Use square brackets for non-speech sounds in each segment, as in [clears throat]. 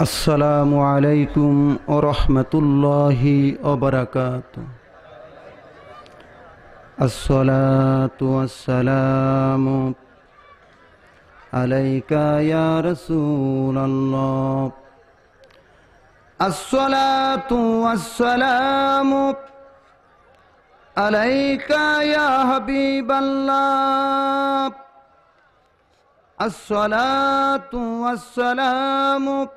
السلام عليكم ورحمة الله وبركاته الصلاة والسلام عليك يا رسول الله الصلاة والسلام عليك يا حبيب الله الصلاة والسلام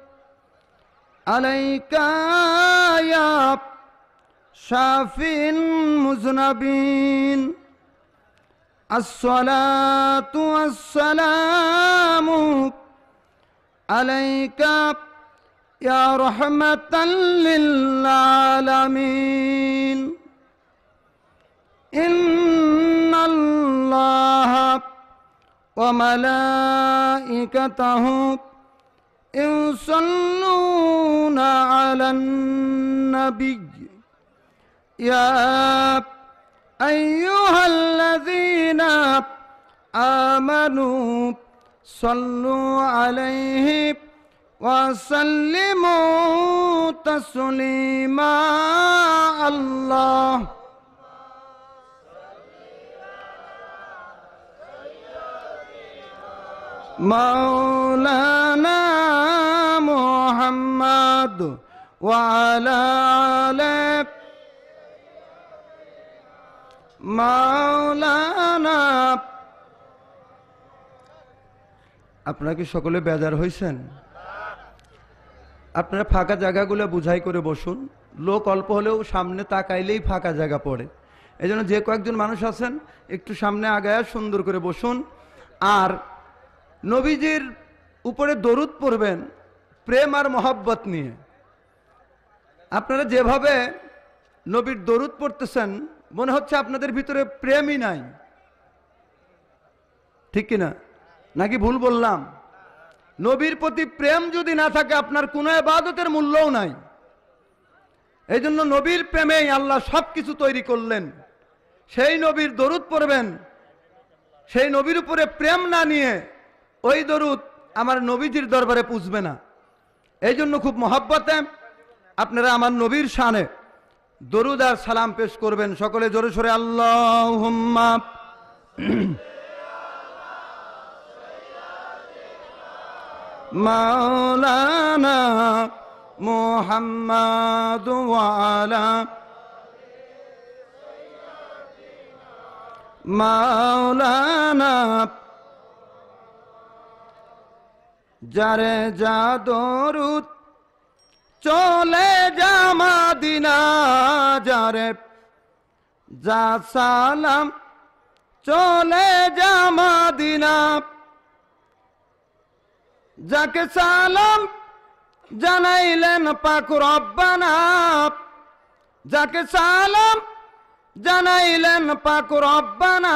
عليك يا شافي المذنبين الصلاة والسلام عليك يا رحمة للعالمين إن الله وملائكته يصلون على النبي يا أيها الذين آمنوا صلوا عليه وسلموا تسليما الله مولانا محمد وعلى آله মাওলানা আপনারা কি সকলে বেজার হয়েছেন আপনারা ফাঁকা জায়গাগুলো বুঝাই করে বসুন লোক অল্প হলেও সামনে তাকাইলেই ফাঁকা জায়গা পড়ে এই যে কয়েকজন মানুষ আছেন একটু সামনে আগায় সুন্দর করে বসুন আর নবীজির উপরে দরুদ পড়বেন প্রেম আর মহাব্বত নিয়ে আপনারা যেভাবে নবীর দরুদ পড়তেছেন মনে হচ্ছে আপনাদের ভিতরে প্রেমই নাই ঠিক কিনা নাকি ভুল বললাম নবীর প্রতি প্রেম যদি না থাকে আপনার কোনো এবাদতের মূল্যও নাই এই জন্য নবীর প্রেমেই আল্লাহ সব কিছু তৈরি করলেন সেই নবীর দরুদ পড়বেন সেই নবীর উপরে প্রেম না নিয়ে ওই দরুদ আমার নবীজির দরবারে পুষবে না এই জন্য খুব মহাব্বতে আপনারা আমার নবীর শানে দরুদ আর সালাম পেশ করবেন সকলে জোরে সোরে আল্লাহ মাওলানা মোহাম্মদ মাওলানা যারে যা দরুদ চলে জামা দিনা যারে যা সালাম চলে জামা মাদিনা যাকে সালাম জানাইলেন পাকুর রব্বানা যাকে সালাম জানাইলেন পাকুর রব্বানা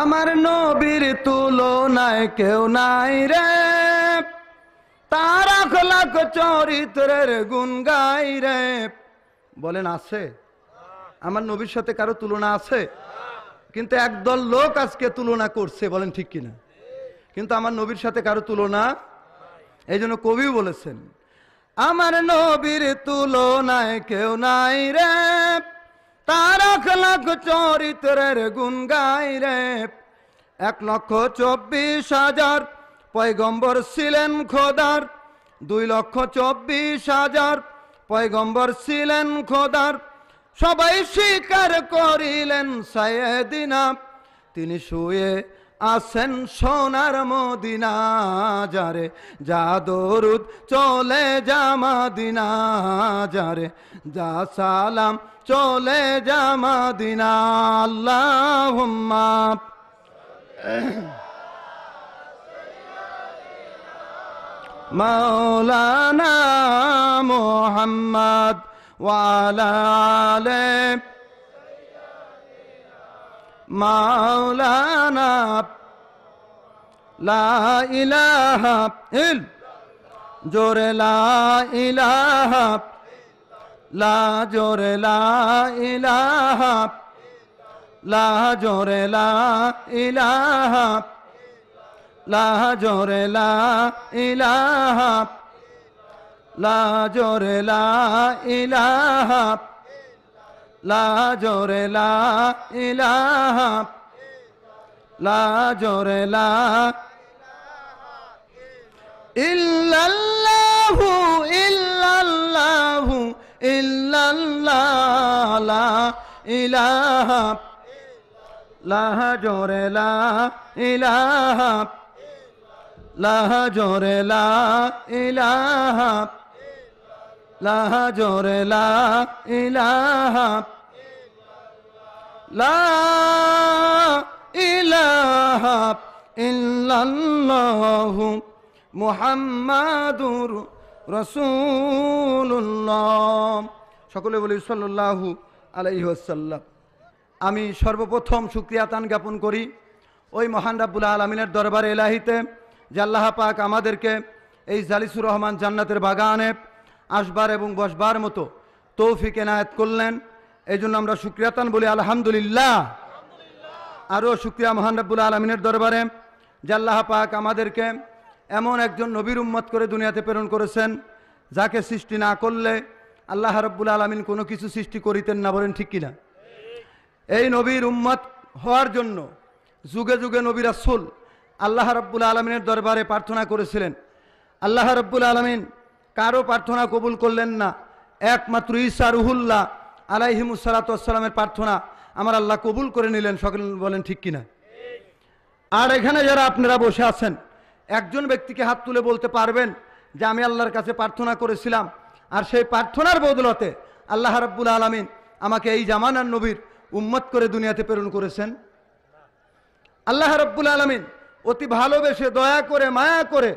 আমার নবীর তুলনায় কেউ নাই রে তারা আখলাখ চরিত্রের গুন গাই রে বলেন আছে আমার নবীর সাথে কারো তুলনা আছে কিন্তু একদল লোক আজকে তুলনা করছে বলেন ঠিক কিনা কিন্তু আমার নবীর সাথে কারো তুলনা এই জন্য কবি বলেছেন আমার নবীর তুলনায় কেউ নাই রে তারক এক লাখ চরিত্রের গুন গাই রে এক লক্ষ চব্বিশ হাজার পয়গম্বর ছিলেন খোদার দুই লক্ষ চব্বিশ হাজার পয়গম্বর ছিলেন খোদার সবাই স্বীকার করিলেন সায়দিনা তিনি শুয়ে আসেন সোনার মদিনা যারে যা দরুদ চলে যা মাদিনা যারে যা সালাম চলে যা মাদিনা আল্লাহ মৌলানা মোহাম্মদ ওয়ালালে মাওলানা লা ইলাহা জোরে লা ইলাহা لا جور لا الہ لا جور لا الہ لا جور لا الہ لا جور لا الہ لا جور لا الہ لا جور لا اللہ الا اللہ إلا الله لا إله لا هجر لا إله لا هجر لا إله لا هجر لا إله لا إله إلا الله محمد رسول রসুল্লাম সকলে বলি সাল্লাহু আলাইহসাল্লাম আমি সর্বপ্রথম সুক্রিয়াতান জ্ঞাপন করি ওই মহান রাবুল আলমিনের দরবারে এলাহিতে যে আল্লাহ পাক আমাদেরকে এই জালিসুর রহমান জান্নাতের বাগানে আসবার এবং বসবার মতো তৌফিক এনায়েত করলেন এই জন্য আমরা সুক্রিয়াতান বলি আলহামদুলিল্লাহ আরও সুক্রিয়া মহান রাবুল আলমিনের দরবারে যে আল্লাহ পাক আমাদেরকে এমন একজন নবীর উম্মত করে দুনিয়াতে প্রেরণ করেছেন যাকে সৃষ্টি না করলে আল্লাহ রব্বুল আলমিন কোনো কিছু সৃষ্টি করিতেন না বলেন ঠিক কিনা এই নবীর উম্মত হওয়ার জন্য যুগে যুগে নবীর রাসুল আল্লাহ রব্বুল আলমিনের দরবারে প্রার্থনা করেছিলেন আল্লাহ রব্বুল আলমিন কারো প্রার্থনা কবুল করলেন না একমাত্র ইসা রুহুল্লাহ আলাইহিমুসালাতামের প্রার্থনা আমার আল্লাহ কবুল করে নিলেন সকল বলেন ঠিক কিনা আর এখানে যারা আপনারা বসে আছেন একজন ব্যক্তিকে হাত তুলে বলতে পারবেন যে আমি আল্লাহর কাছে প্রার্থনা করেছিলাম আর সেই প্রার্থনার বদলতে আল্লাহ রাব্বুল আলমিন আমাকে এই জামানার নবীর উম্মত করে দুনিয়াতে প্রেরণ করেছেন আল্লাহ রব্বুল আলমিন অতি ভালোবেসে দয়া করে মায়া করে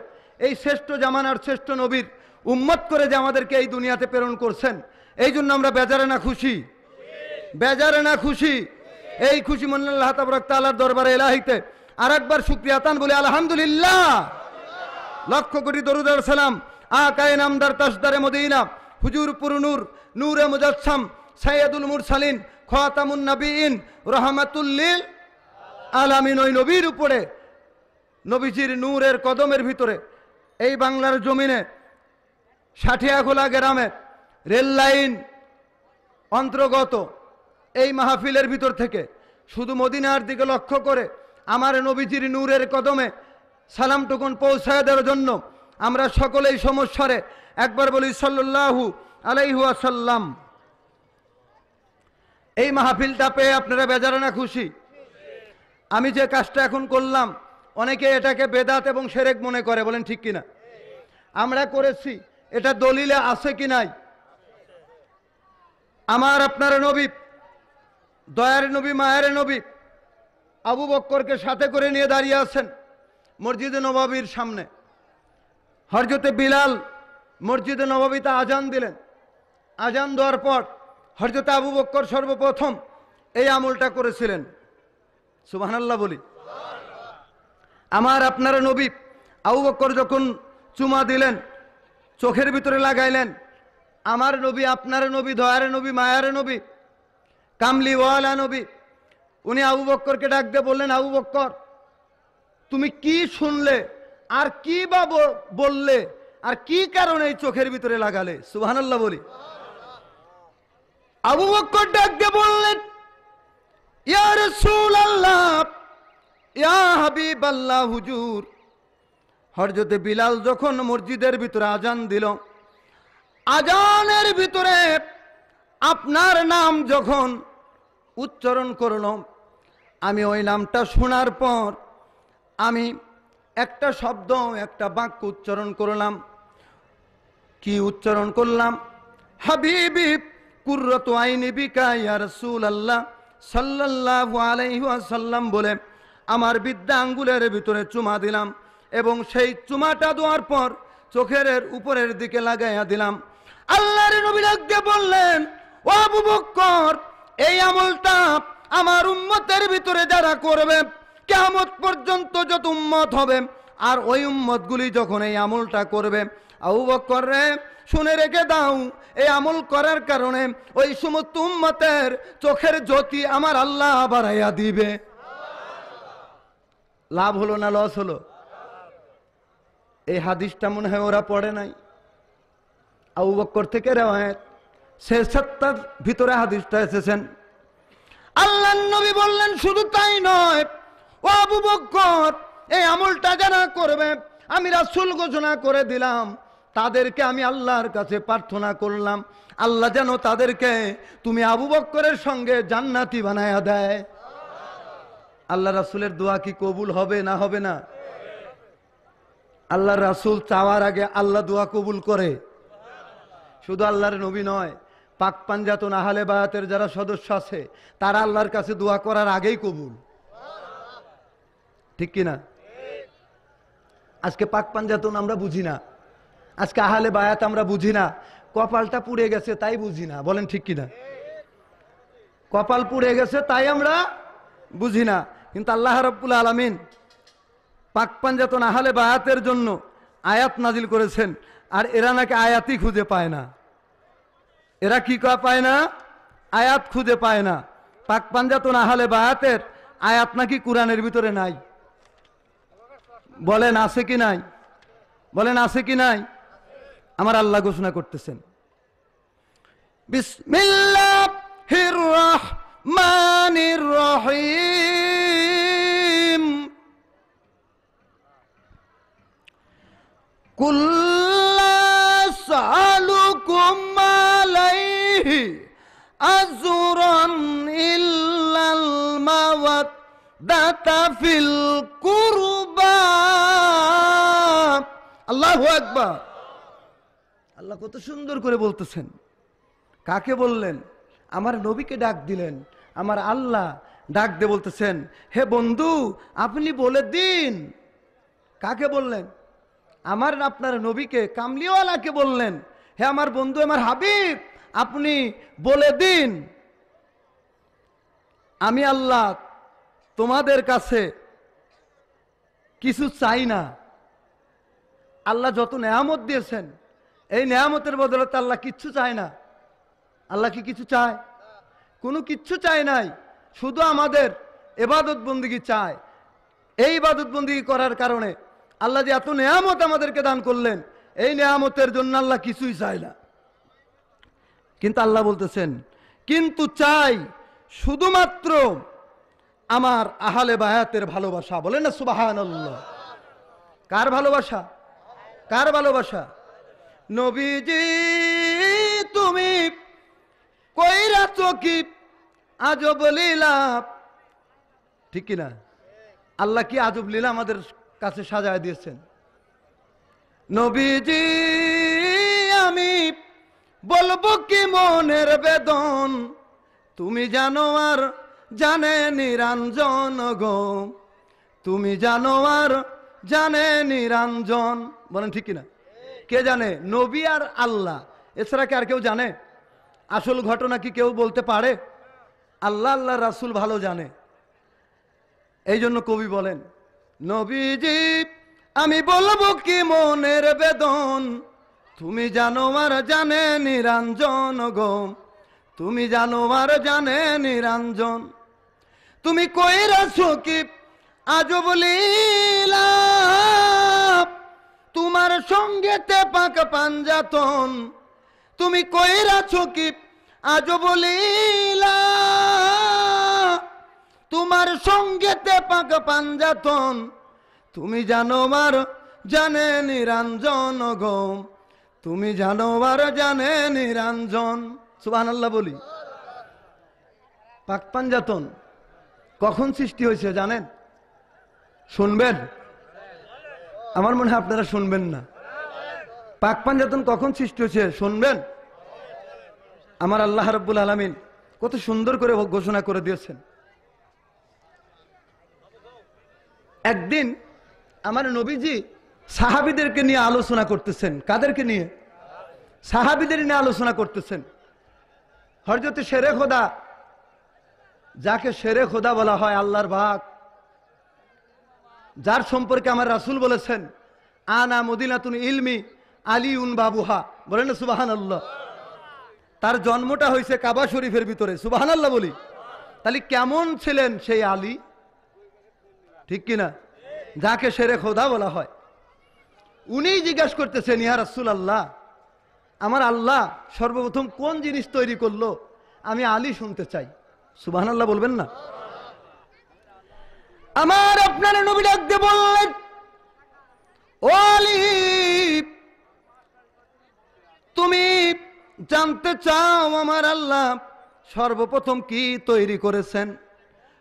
এই শ্রেষ্ঠ জামানার শ্রেষ্ঠ নবীর উম্মত করে যে আমাদেরকে এই দুনিয়াতে প্রেরণ করছেন এই জন্য আমরা বেজারে না খুশি বেজারে না খুশি এই খুশি মন্নাল্লাহ তাবরাক তালার দরবারে এলাহিতে আর একবার সুক্রিয়াতান বলে আলহামদুলিল্লাহ লক্ষ কোটি দরুদার সালাম আকায় নামদার তাসদারে মদিনা হুজুরপুর নূর নূরে মুজাসম সাইয়াদুল মুরসালিন খতামুন নবীন রহমাতুল্লিল আলামিন ওই নবীর উপরে নবীজির নূরের কদমের ভিতরে এই বাংলার জমিনে ষাঠিয়াখোলা গ্রামে রেল লাইন অন্তর্গত এই মাহফিলের ভিতর থেকে শুধু মদিনার দিকে লক্ষ্য করে আমার নবীজির নূরের কদমে সালামটুকুন পৌঁছায় দেওয়ার জন্য আমরা সকলেই সমস্যারে একবার বলি সাল্লু আসাল্লাম এই মাহফিলটা পেয়ে আপনারা বেজারে না খুশি আমি যে কাজটা এখন করলাম অনেকে এটাকে বেদাত এবং সেরেক মনে করে বলেন ঠিক কিনা আমরা করেছি এটা দলিলে আছে কি নাই আমার আপনার নবী দয়ার নবী মায়ের নবী আবু বক্করকে সাথে করে নিয়ে দাঁড়িয়ে আছেন মসজিদে নবাবির সামনে হরজতে বিলাল মসজিদে নবাবিতে আজান দিলেন আজান দেওয়ার পর হরজতে আবু বক্কর সর্বপ্রথম এই আমলটা করেছিলেন সুবাহান্লাহ বলি আমার আপনারা নবী আবু বক্কর যখন চুমা দিলেন চোখের ভিতরে লাগাইলেন আমার নবী আপনার নবী দয়ারে নবী মায়ারে নবী কামলিওয়ালা নবী উনি আবু বক্করকে ডাকতে বললেন আবু বক্কর তুমি কি শুনলে আর কি বা বললে আর কি কারণে এই চোখের ভিতরে লাগালে সুবহানাল্লাহ বলি আবু বক্কর ডাকতে বললেন ইয়া রাসূলুল্লাহ ইয়া হাবিবাল্লাহ হুজুর হরজতে বিলাল যখন মসজিদের ভিতরে আজান দিল আজানের ভিতরে আপনার নাম যখন উচ্চারণ করলাম আমি ওই নামটা শোনার পর আমি একটা শব্দ একটা বাক্য উচ্চারণ করলাম কি উচ্চারণ করলাম হাবিবি কুর্রত আইনি বিকা ইয়া রসুল আল্লাহ সাল্লাহ আলাইহাসাল্লাম বলে আমার বিদ্যা আঙ্গুলের ভিতরে চুমা দিলাম এবং সেই চুমাটা দেওয়ার পর চোখের উপরের দিকে লাগাইয়া দিলাম আল্লাহর নবী বললেন ও আবু বক্কর এই আমলটা আমার উম্মতের ভিতরে যারা করবে কেমত পর্যন্ত যত উম্মত হবে আর ওই উম্মতগুলি যখন এই আমলটা করবে আউ রে শুনে রেখে দাও এই আমল করার কারণে ওই সমস্ত উম্মতের চোখের জ্যোতি আমার আল্লাহ বাড়াইয়া দিবে লাভ হলো না লস হলো এই হাদিসটা মনে হয় ওরা পড়ে নাই আউ বক্কর থেকে রেওয়ায় সে সত্তার ভিতরে হাদিসটা এসেছেন আল্লাহ নবী বললেন শুধু তাই নয় ও আবু বকর এই আমলটা যারা করবে আমি রাসুল ঘোষণা করে দিলাম তাদেরকে আমি আল্লাহর কাছে প্রার্থনা করলাম আল্লাহ যেন তাদেরকে তুমি আবু বক্করের সঙ্গে জান্নাতি বানায়া দেয় আল্লাহ রাসুলের দোয়া কি কবুল হবে না হবে না আল্লাহ রাসুল চাওয়ার আগে আল্লাহ দোয়া কবুল করে শুধু আল্লাহর নবী নয় পাক পাঞ্জাতন আহালে বায়াতের যারা সদস্য আছে তারা আল্লাহর কাছে দোয়া করার আগেই কবুল ঠিক কিনা আজকে পাক পাঞ্জাতন আমরা বুঝি না আজকে আহালে বায়াত আমরা বুঝি না কপালটা পুড়ে গেছে তাই বুঝি না বলেন ঠিক কিনা কপাল পুড়ে গেছে তাই আমরা বুঝি না কিন্তু আল্লাহ রব্বুল আলমিন পাক পাঞ্জাতন আহালে বায়াতের জন্য আয়াত নাজিল করেছেন আর এরা নাকি আয়াতই খুঁজে পায় না এরা কি কয়া পায় না আয়াত খুঁজে পায় না পাক না হলে বায়াতের আয়াত নাকি কোরআনের ভিতরে নাই বলেন আছে কি নাই বলেন আছে কি নাই আমার আল্লাহ ঘোষণা করতেছেন রহিম কুল্লা সালুকুম أزرا إلا আল্লাহ কত সুন্দর করে বলতেছেন কাকে বললেন আমার নবীকে ডাক দিলেন আমার আল্লাহ ডাক দে বলতেছেন হে বন্ধু আপনি বলে দিন কাকে বললেন আমার আপনার নবীকে কামলিওয়ালাকে বললেন হে আমার বন্ধু আমার হাবিব আপনি বলে দিন আমি আল্লাহ তোমাদের কাছে কিছু চাই না আল্লাহ যত নেয়ামত দিয়েছেন এই নেয়ামতের বদলতে আল্লাহ কিচ্ছু চায় না আল্লাহ কি কিছু চায় কোনো কিচ্ছু চায় নাই শুধু আমাদের এবাদত বন্দিগি চায় এই ইবাদত বন্দিগি করার কারণে আল্লাহ যে এত নেয়ামত আমাদেরকে দান করলেন এই নেয়ামতের জন্য আল্লাহ কিছুই চায় না কিন্তু আল্লাহ বলতেছেন কিন্তু চাই শুধুমাত্র আমার আহালে বায়াতের ভালোবাসা বলে না সুবাহান কার ভালোবাসা কার ভালোবাসা নবীজি তুমি কইরা চকি আজব লীলা ঠিক কিনা আল্লাহ কি আজব লীলা আমাদের কাছে সাজায় দিয়েছেন নবীজি বলবো কি মনের বেদন তুমি জানো আর জানে নিরঞ্জন গো তুমি জানো আর জানে নিরঞ্জন বলেন ঠিক কিনা কে জানে নবী আর আল্লাহ এছাড়া কি আর কেউ জানে আসল ঘটনা কি কেউ বলতে পারে আল্লাহ আল্লাহ রাসুল ভালো জানে এই জন্য কবি বলেন নবীজি আমি বলবো কি মনের বেদন তুমি জানো আর জানে নিরঞ্জন গো তুমি জানো আর জানে নিরঞ্জন তুমি কই রাখো কি আজও বলিলা তোমার সঙ্গেতে পাক পাঞ্জাতন তুমি কই রাখো কি আজও বলিলা তোমার সঙ্গেতে পাক পাঞ্জাতন তুমি জানো আর জানে নিরঞ্জন গো তুমি জানো আর জানে নিরঞ্জন সুবাহ আল্লাহ বলি পাকপাঞ্জাতন কখন সৃষ্টি হয়েছে জানেন শুনবেন আমার মনে হয় আপনারা শুনবেন না পাকপাঞ্জাতন কখন সৃষ্টি হয়েছে শুনবেন আমার আল্লাহ রব্বুল আলমিন কত সুন্দর করে ঘোষণা করে দিয়েছেন একদিন আমার নবীজি সাহাবিদেরকে নিয়ে আলোচনা করতেছেন কাদেরকে নিয়ে সাহাবিদের নিয়ে আলোচনা করতেছেন হরজতে সেরে খোদা যাকে সেরে খোদা বলা হয় আল্লাহর ভাগ যার সম্পর্কে আমার রাসুল বলেছেন আনা মদিনাতুন ইলমি আলী উন বাবুহা বলেন সুবাহান আল্লাহ তার জন্মটা হয়েছে কাবা শরীফের ভিতরে সুবাহান আল্লাহ বলি তাহলে কেমন ছিলেন সেই আলী ঠিক কিনা যাকে সেরে খোদা বলা হয় উনিই জিজ্ঞাস করতেছেন ইয়া রাসুল আল্লাহ আমার আল্লাহ সর্বপ্রথম কোন জিনিস তৈরি করলো আমি আলী শুনতে চাই সুবাহ আল্লাহ বলবেন না আমার আপনার নবী ডাকতে বললেন ও আলী তুমি জানতে চাও আমার আল্লাহ সর্বপ্রথম কি তৈরি করেছেন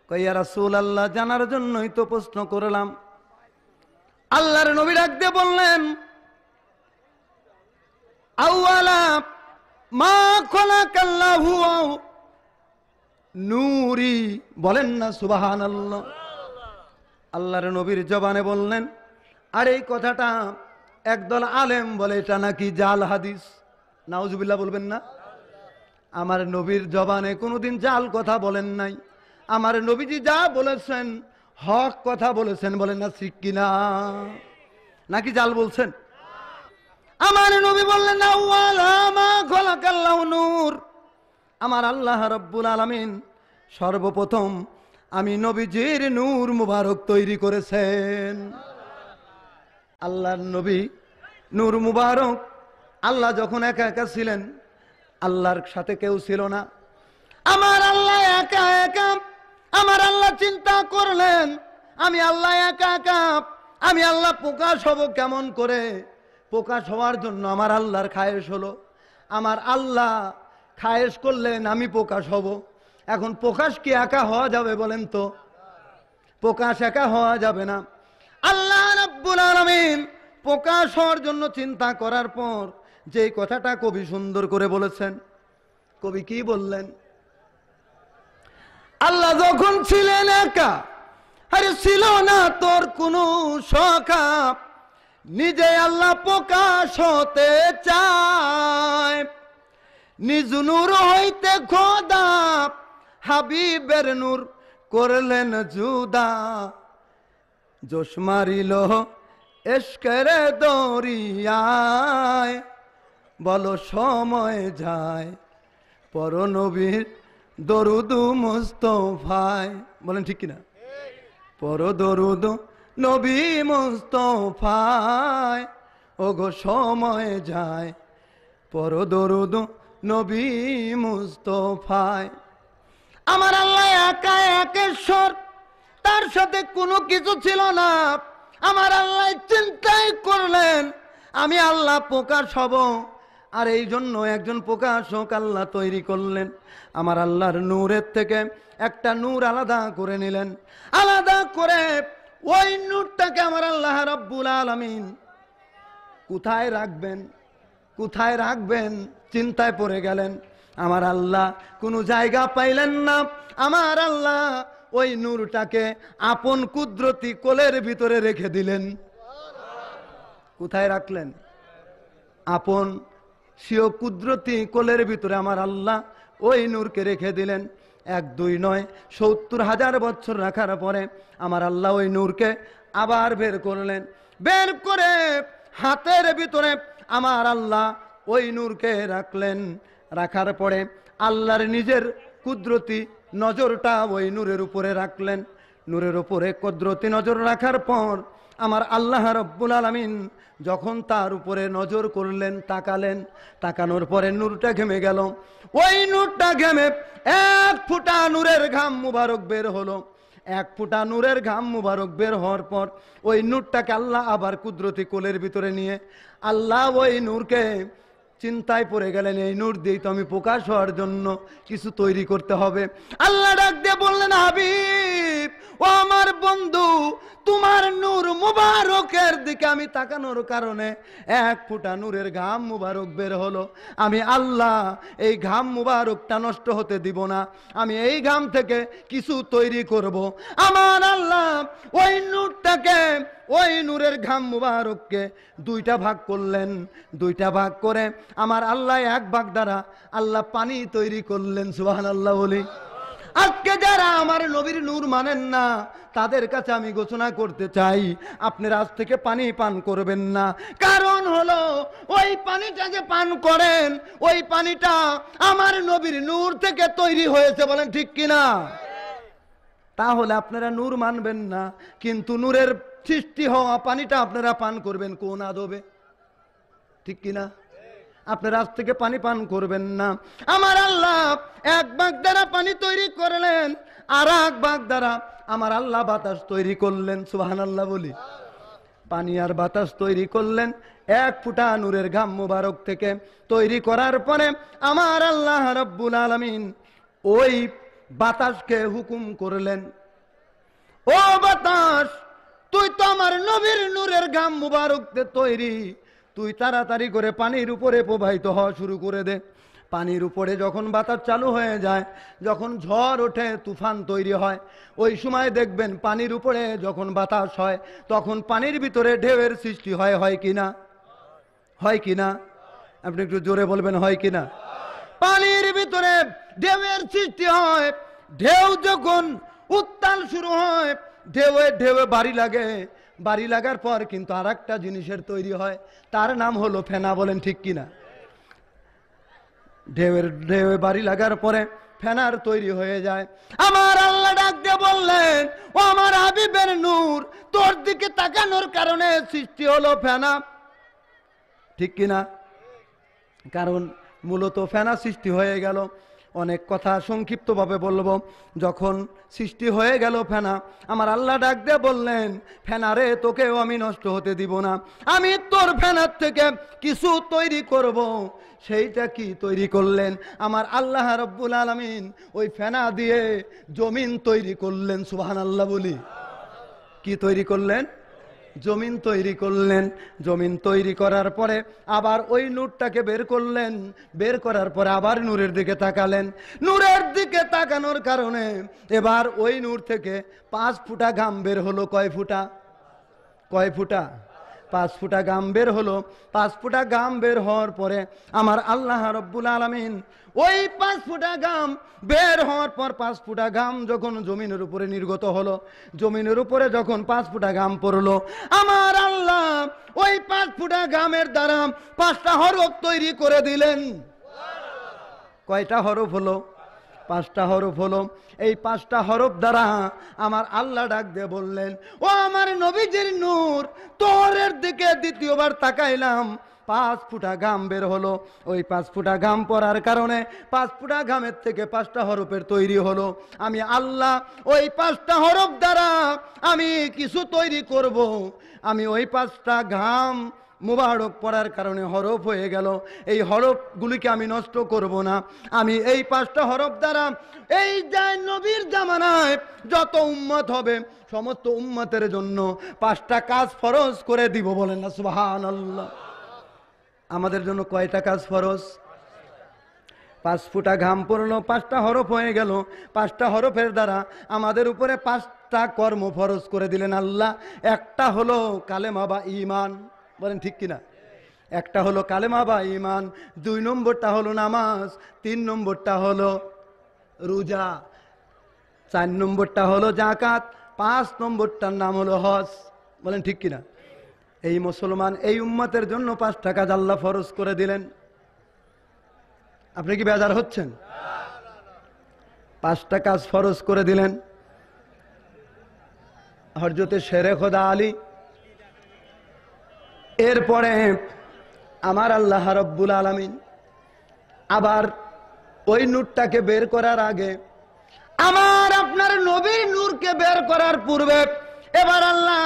কইয়া রাসুল আল্লাহ জানার জন্যই তো প্রশ্ন করলাম আল্লাহর নবী রাখতে বললেন আউআলা মা খোলাকাল্লাহু নুরি বলেন না সুবাহান আল্লাহ আল্লাহর নবীর জবানে বললেন আর এই কথাটা একদল আলেম বলে এটা নাকি জাল হাদিস নাউজুবিল্লাহ বলবেন না আমার নবীর জবানে কোনোদিন জাল কথা বলেন নাই আমার নবীজি যা বলেছেন হক কথা বলেছেন বলেন না শিখ কিনা নাকি জাল বলছেন আমার নবী বললেন নূর আমার আল্লাহ রব্বুল আলমিন সর্বপ্রথম আমি নবীজির নূর মুবারক তৈরি করেছেন আল্লাহর নবী নূর মুবারক আল্লাহ যখন একা একা ছিলেন আল্লাহর সাথে কেউ ছিল না আমার আল্লাহ একা একা আমার আল্লাহ চিন্তা করলেন আমি আল্লাহ একা একা আমি আল্লাহ প্রকাশ হব কেমন করে প্রকাশ হওয়ার জন্য আমার আল্লাহর খায়েশ হলো আমার আল্লাহ খায়েশ করলেন আমি প্রকাশ হব এখন প্রকাশ কি একা হওয়া যাবে বলেন তো প্রকাশ একা হওয়া যাবে না আল্লাহ রাব্বুল আলমিন প্রকাশ হওয়ার জন্য চিন্তা করার পর যে কথাটা কবি সুন্দর করে বলেছেন কবি কি বললেন আল্লাহ যখন ছিলেন একা আরে ছিল না তোর কোনো সখা নিজে আল্লাহ প্রকাশ হতে চায় নিজ নূর হইতে খোদা হাবিবের নূর করলেন জুদা জোশ মারিল এসকেরে দরিয়ায় বলো সময় যায় পরনবীর দরুদু মুস্তফায় বলেন ঠিক কিনা পর দরুদ নবী মুস্তফায় ও গো সময় যায় পর দরুদ নবী মুস্তফায় আমার আল্লাহ একা একেশ্বর তার সাথে কোনো কিছু ছিল না আমার আল্লাহ চিন্তাই করলেন আমি আল্লাহ প্রকাশ সব আর এই জন্য একজন প্রকাশক আল্লাহ তৈরি করলেন আমার আল্লাহর নূরের থেকে একটা নূর আলাদা করে নিলেন আলাদা করে ওই নূরটাকে আমার আল্লাহ রব্বুল আলমিন কোথায় রাখবেন কোথায় রাখবেন চিন্তায় পড়ে গেলেন আমার আল্লাহ কোনো জায়গা পাইলেন না আমার আল্লাহ ওই নূরটাকে আপন কুদরতি কোলের ভিতরে রেখে দিলেন কোথায় রাখলেন আপন সেও কুদরতি কোলের ভিতরে আমার আল্লাহ ওই নূরকে রেখে দিলেন এক দুই নয় সত্তর হাজার বছর রাখার পরে আমার আল্লাহ ওই নূরকে আবার বের করলেন বের করে হাতের ভিতরে আমার আল্লাহ ওই নূরকে রাখলেন রাখার পরে আল্লাহর নিজের কুদরতি নজরটা ওই নূরের উপরে রাখলেন নূরের উপরে কুদরতি নজর রাখার পর আমার আল্লাহ রব্বুল আলমিন যখন তার উপরে নজর করলেন তাকালেন তাকানোর পরে নূরটা ঘেমে গেল ওই নূরটা ঘেমে এক ফুটা নূরের ঘাম মুবারক বের হলো এক ফুটা নূরের ঘাম মুবারক বের হওয়ার পর ওই নূরটাকে আল্লাহ আবার কুদরতি কোলের ভিতরে নিয়ে আল্লাহ ওই নূরকে চিন্তায় পড়ে গেলেন এই নূর দিয়েই তো আমি প্রকাশ হওয়ার জন্য কিছু তৈরি করতে হবে আল্লাহ ডাক দিয়ে বললেন হাবিব ও আমার বন্ধু তোমার নূর মুবারকের দিকে আমি তাকানোর কারণে এক ফুটা নূরের ঘাম মুবারক বের হলো আমি আল্লাহ এই ঘাম মুবারকটা নষ্ট হতে দিব না আমি এই ঘাম থেকে কিছু তৈরি করব আমার আল্লাহ ওই নূরটাকে ওই নূরের ঘাম মুবারককে দুইটা ভাগ করলেন দুইটা ভাগ করে আমার আল্লাহ এক ভাগ দ্বারা আল্লাহ পানি তৈরি করলেন সুহান আল্লাহ বলি আজকে যারা আমার নবীর নূর মানেন না তাদের কাছে আমি ঘোষণা করতে চাই আপনি রাজ থেকে পানি পান করবেন না কারণ হলো ওই পানিটা যে পান করেন ওই পানিটা আমার নবীর নূর থেকে তৈরি হয়েছে বলেন ঠিক কিনা তাহলে আপনারা নূর মানবেন না কিন্তু নূরের সৃষ্টি হওয়া পানিটা আপনারা পান করবেন কোন আদবে ঠিক কিনা আপনার আজ থেকে পানি পান করবেন না আমার আল্লাহ এক বাঘ দ্বারা পানি তৈরি করলেন আর এক বাঘ দ্বারা আমার আল্লাহ বাতাস তৈরি করলেন সুহান আল্লাহ বলি পানি আর বাতাস তৈরি করলেন এক ফুটা নূরের ঘাম মুবারক থেকে তৈরি করার পরে আমার আল্লাহ রব্বুল আলমিন ওই বাতাসকে হুকুম করলেন ও বাতাস তুই তো আমার নবীর নূরের ঘাম মুবারক তৈরি তুই তাড়াতাড়ি করে পানির উপরে প্রবাহিত হওয়া শুরু করে দে পানির উপরে যখন বাতাস চালু হয়ে যায় যখন ঝড় ওঠে তুফান তৈরি হয় ওই সময় দেখবেন পানির উপরে যখন বাতাস হয় তখন পানির ভিতরে ঢেউয়ের সৃষ্টি হয় হয় কি না হয় কি না আপনি একটু জোরে বলবেন হয় কি না পানির ভিতরে ঢেউয়ের সৃষ্টি হয় ঢেউ যখন উত্তাল শুরু হয় ঢেউয়ে ঢেউয়ে বাড়ি লাগে বাড়ি লাগার পর কিন্তু আর একটা জিনিসের তৈরি হয় তার নাম হলো ফেনা বলেন ঠিক কিনা ঢেউয়ের ঢেউয়ে বাড়ি লাগার পরে ফেনার তৈরি হয়ে যায় আমার আল্লাহ ডাক দিয়ে বললেন ও আমার আবিবের নূর তোর দিকে তাকানোর কারণে সৃষ্টি হলো ফেনা ঠিক কিনা কারণ মূলত ফেনা সৃষ্টি হয়ে গেল অনেক কথা সংক্ষিপ্তভাবে বলবো যখন সৃষ্টি হয়ে গেল ফেনা আমার আল্লাহ ডাক দিয়ে বললেন ফেনারে তোকেও আমি নষ্ট হতে দিব না আমি তোর ফেনার থেকে কিছু তৈরি করব। সেইটা কি তৈরি করলেন আমার আল্লাহ রব্বুল আলমিন ওই ফেনা দিয়ে জমিন তৈরি করলেন সুহান আল্লাহ বলি কি তৈরি করলেন জমিন তৈরি করলেন জমিন তৈরি করার পরে আবার ওই নূরটাকে বের করলেন বের করার পরে আবার নূরের দিকে তাকালেন নূরের দিকে তাকানোর কারণে এবার ওই নূর থেকে পাঁচ ফুটা ঘাম বের হলো কয় ফুটা কয় ফুটা পাঁচ ফুটা গাম বের হলো পাঁচ ফুটা গাম বের হওয়ার পরে আমার আল্লাহ রব্বুল আলমিন ওই পাঁচ ফুটা গাম বের হওয়ার পর পাঁচ ফুটা গাম যখন জমিনের উপরে নির্গত হলো জমিনের উপরে যখন পাঁচ ফুটা গাম পড়লো আমার আল্লাহ ওই পাঁচ ফুটা গামের দ্বারা পাঁচটা হরফ তৈরি করে দিলেন কয়টা হরফ হলো পাঁচটা হরফ হলো এই পাঁচটা হরফ দ্বারা আমার আল্লাহ ডাক দিয়ে বললেন ও আমার নবীজির নূর তোরের দিকে দ্বিতীয়বার তাকাইলাম পাঁচ ফুটা গাম বের হলো ওই পাঁচ ফুটা গাম পড়ার কারণে পাঁচ ফুটা গামের থেকে পাঁচটা হরফের তৈরি হলো আমি আল্লাহ ওই পাঁচটা হরফ দ্বারা আমি কিছু তৈরি করব আমি ওই পাঁচটা ঘাম মুবারক পড়ার কারণে হরফ হয়ে গেল এই হরফগুলিকে আমি নষ্ট করব না আমি এই পাঁচটা হরফ দ্বারা এই যায় নবীর জামানায় যত উম্মত হবে সমস্ত উম্মতের জন্য পাঁচটা কাজ ফরজ করে দিব বলেন না সুহান আল্লাহ আমাদের জন্য কয়টা কাজ ফরজ পাঁচ ফুটা ঘাম পড়লো পাঁচটা হরফ হয়ে গেল পাঁচটা হরফের দ্বারা আমাদের উপরে পাঁচটা কর্ম ফরজ করে দিলেন আল্লাহ একটা হলো কালেমা বা ইমান বলেন ঠিক কিনা একটা হলো কালেমা বা ইমান দুই নম্বরটা হলো নামাজ তিন নম্বরটা হলো রোজা চার নম্বরটা হলো জাকাত পাঁচ নম্বরটার নাম হলো হজ বলেন ঠিক কিনা এই মুসলমান এই উম্মতের জন্য পাঁচ টাকা জাল্লা ফরজ করে দিলেন আপনি কি বেজার হচ্ছেন পাঁচটা কাজ ফরজ করে দিলেন হরজতে শেরে খোদা আলী এরপরে আমার আল্লাহ রব্বুল আলমিন আবার ওই নূরটাকে বের করার আগে আমার আপনার নবী নূরকে বের করার পূর্বে এবার আল্লাহ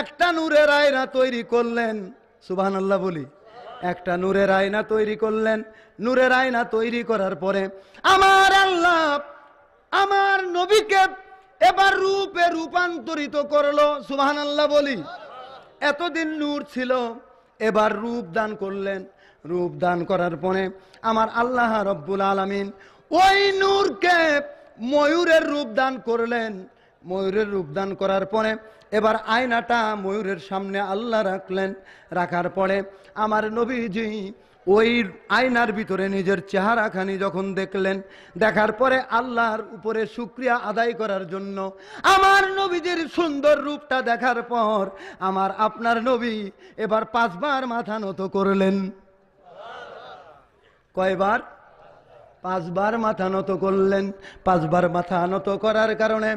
একটা নূরের আয়না তৈরি করলেন সুবাহ আল্লাহ বলি একটা নূরের আয়না তৈরি করলেন নূরের আয়না তৈরি করার পরে আমার আল্লাহ আমার নবীকে এবার রূপে রূপান্তরিত করলো সুবাহ আল্লাহ বলি এতদিন নূর ছিল এবার রূপ দান করলেন রূপ দান করার পরে আমার আল্লাহ রব্বুল আলমিন ওই নূরকে ময়ূরের রূপ দান করলেন ময়ূরের রূপ দান করার পরে এবার আয়নাটা ময়ূরের সামনে আল্লাহ রাখলেন রাখার পরে আমার নবীজি ওই আয়নার ভিতরে নিজের চেহারাখানি যখন দেখলেন দেখার পরে আল্লাহর উপরে শুক্রিয়া আদায় করার জন্য আমার নবীদের সুন্দর রূপটা দেখার পর আমার আপনার নবী এবার পাঁচবার মাথা নত করলেন কয়বার পাঁচবার মাথা নত করলেন পাঁচবার মাথা নত করার কারণে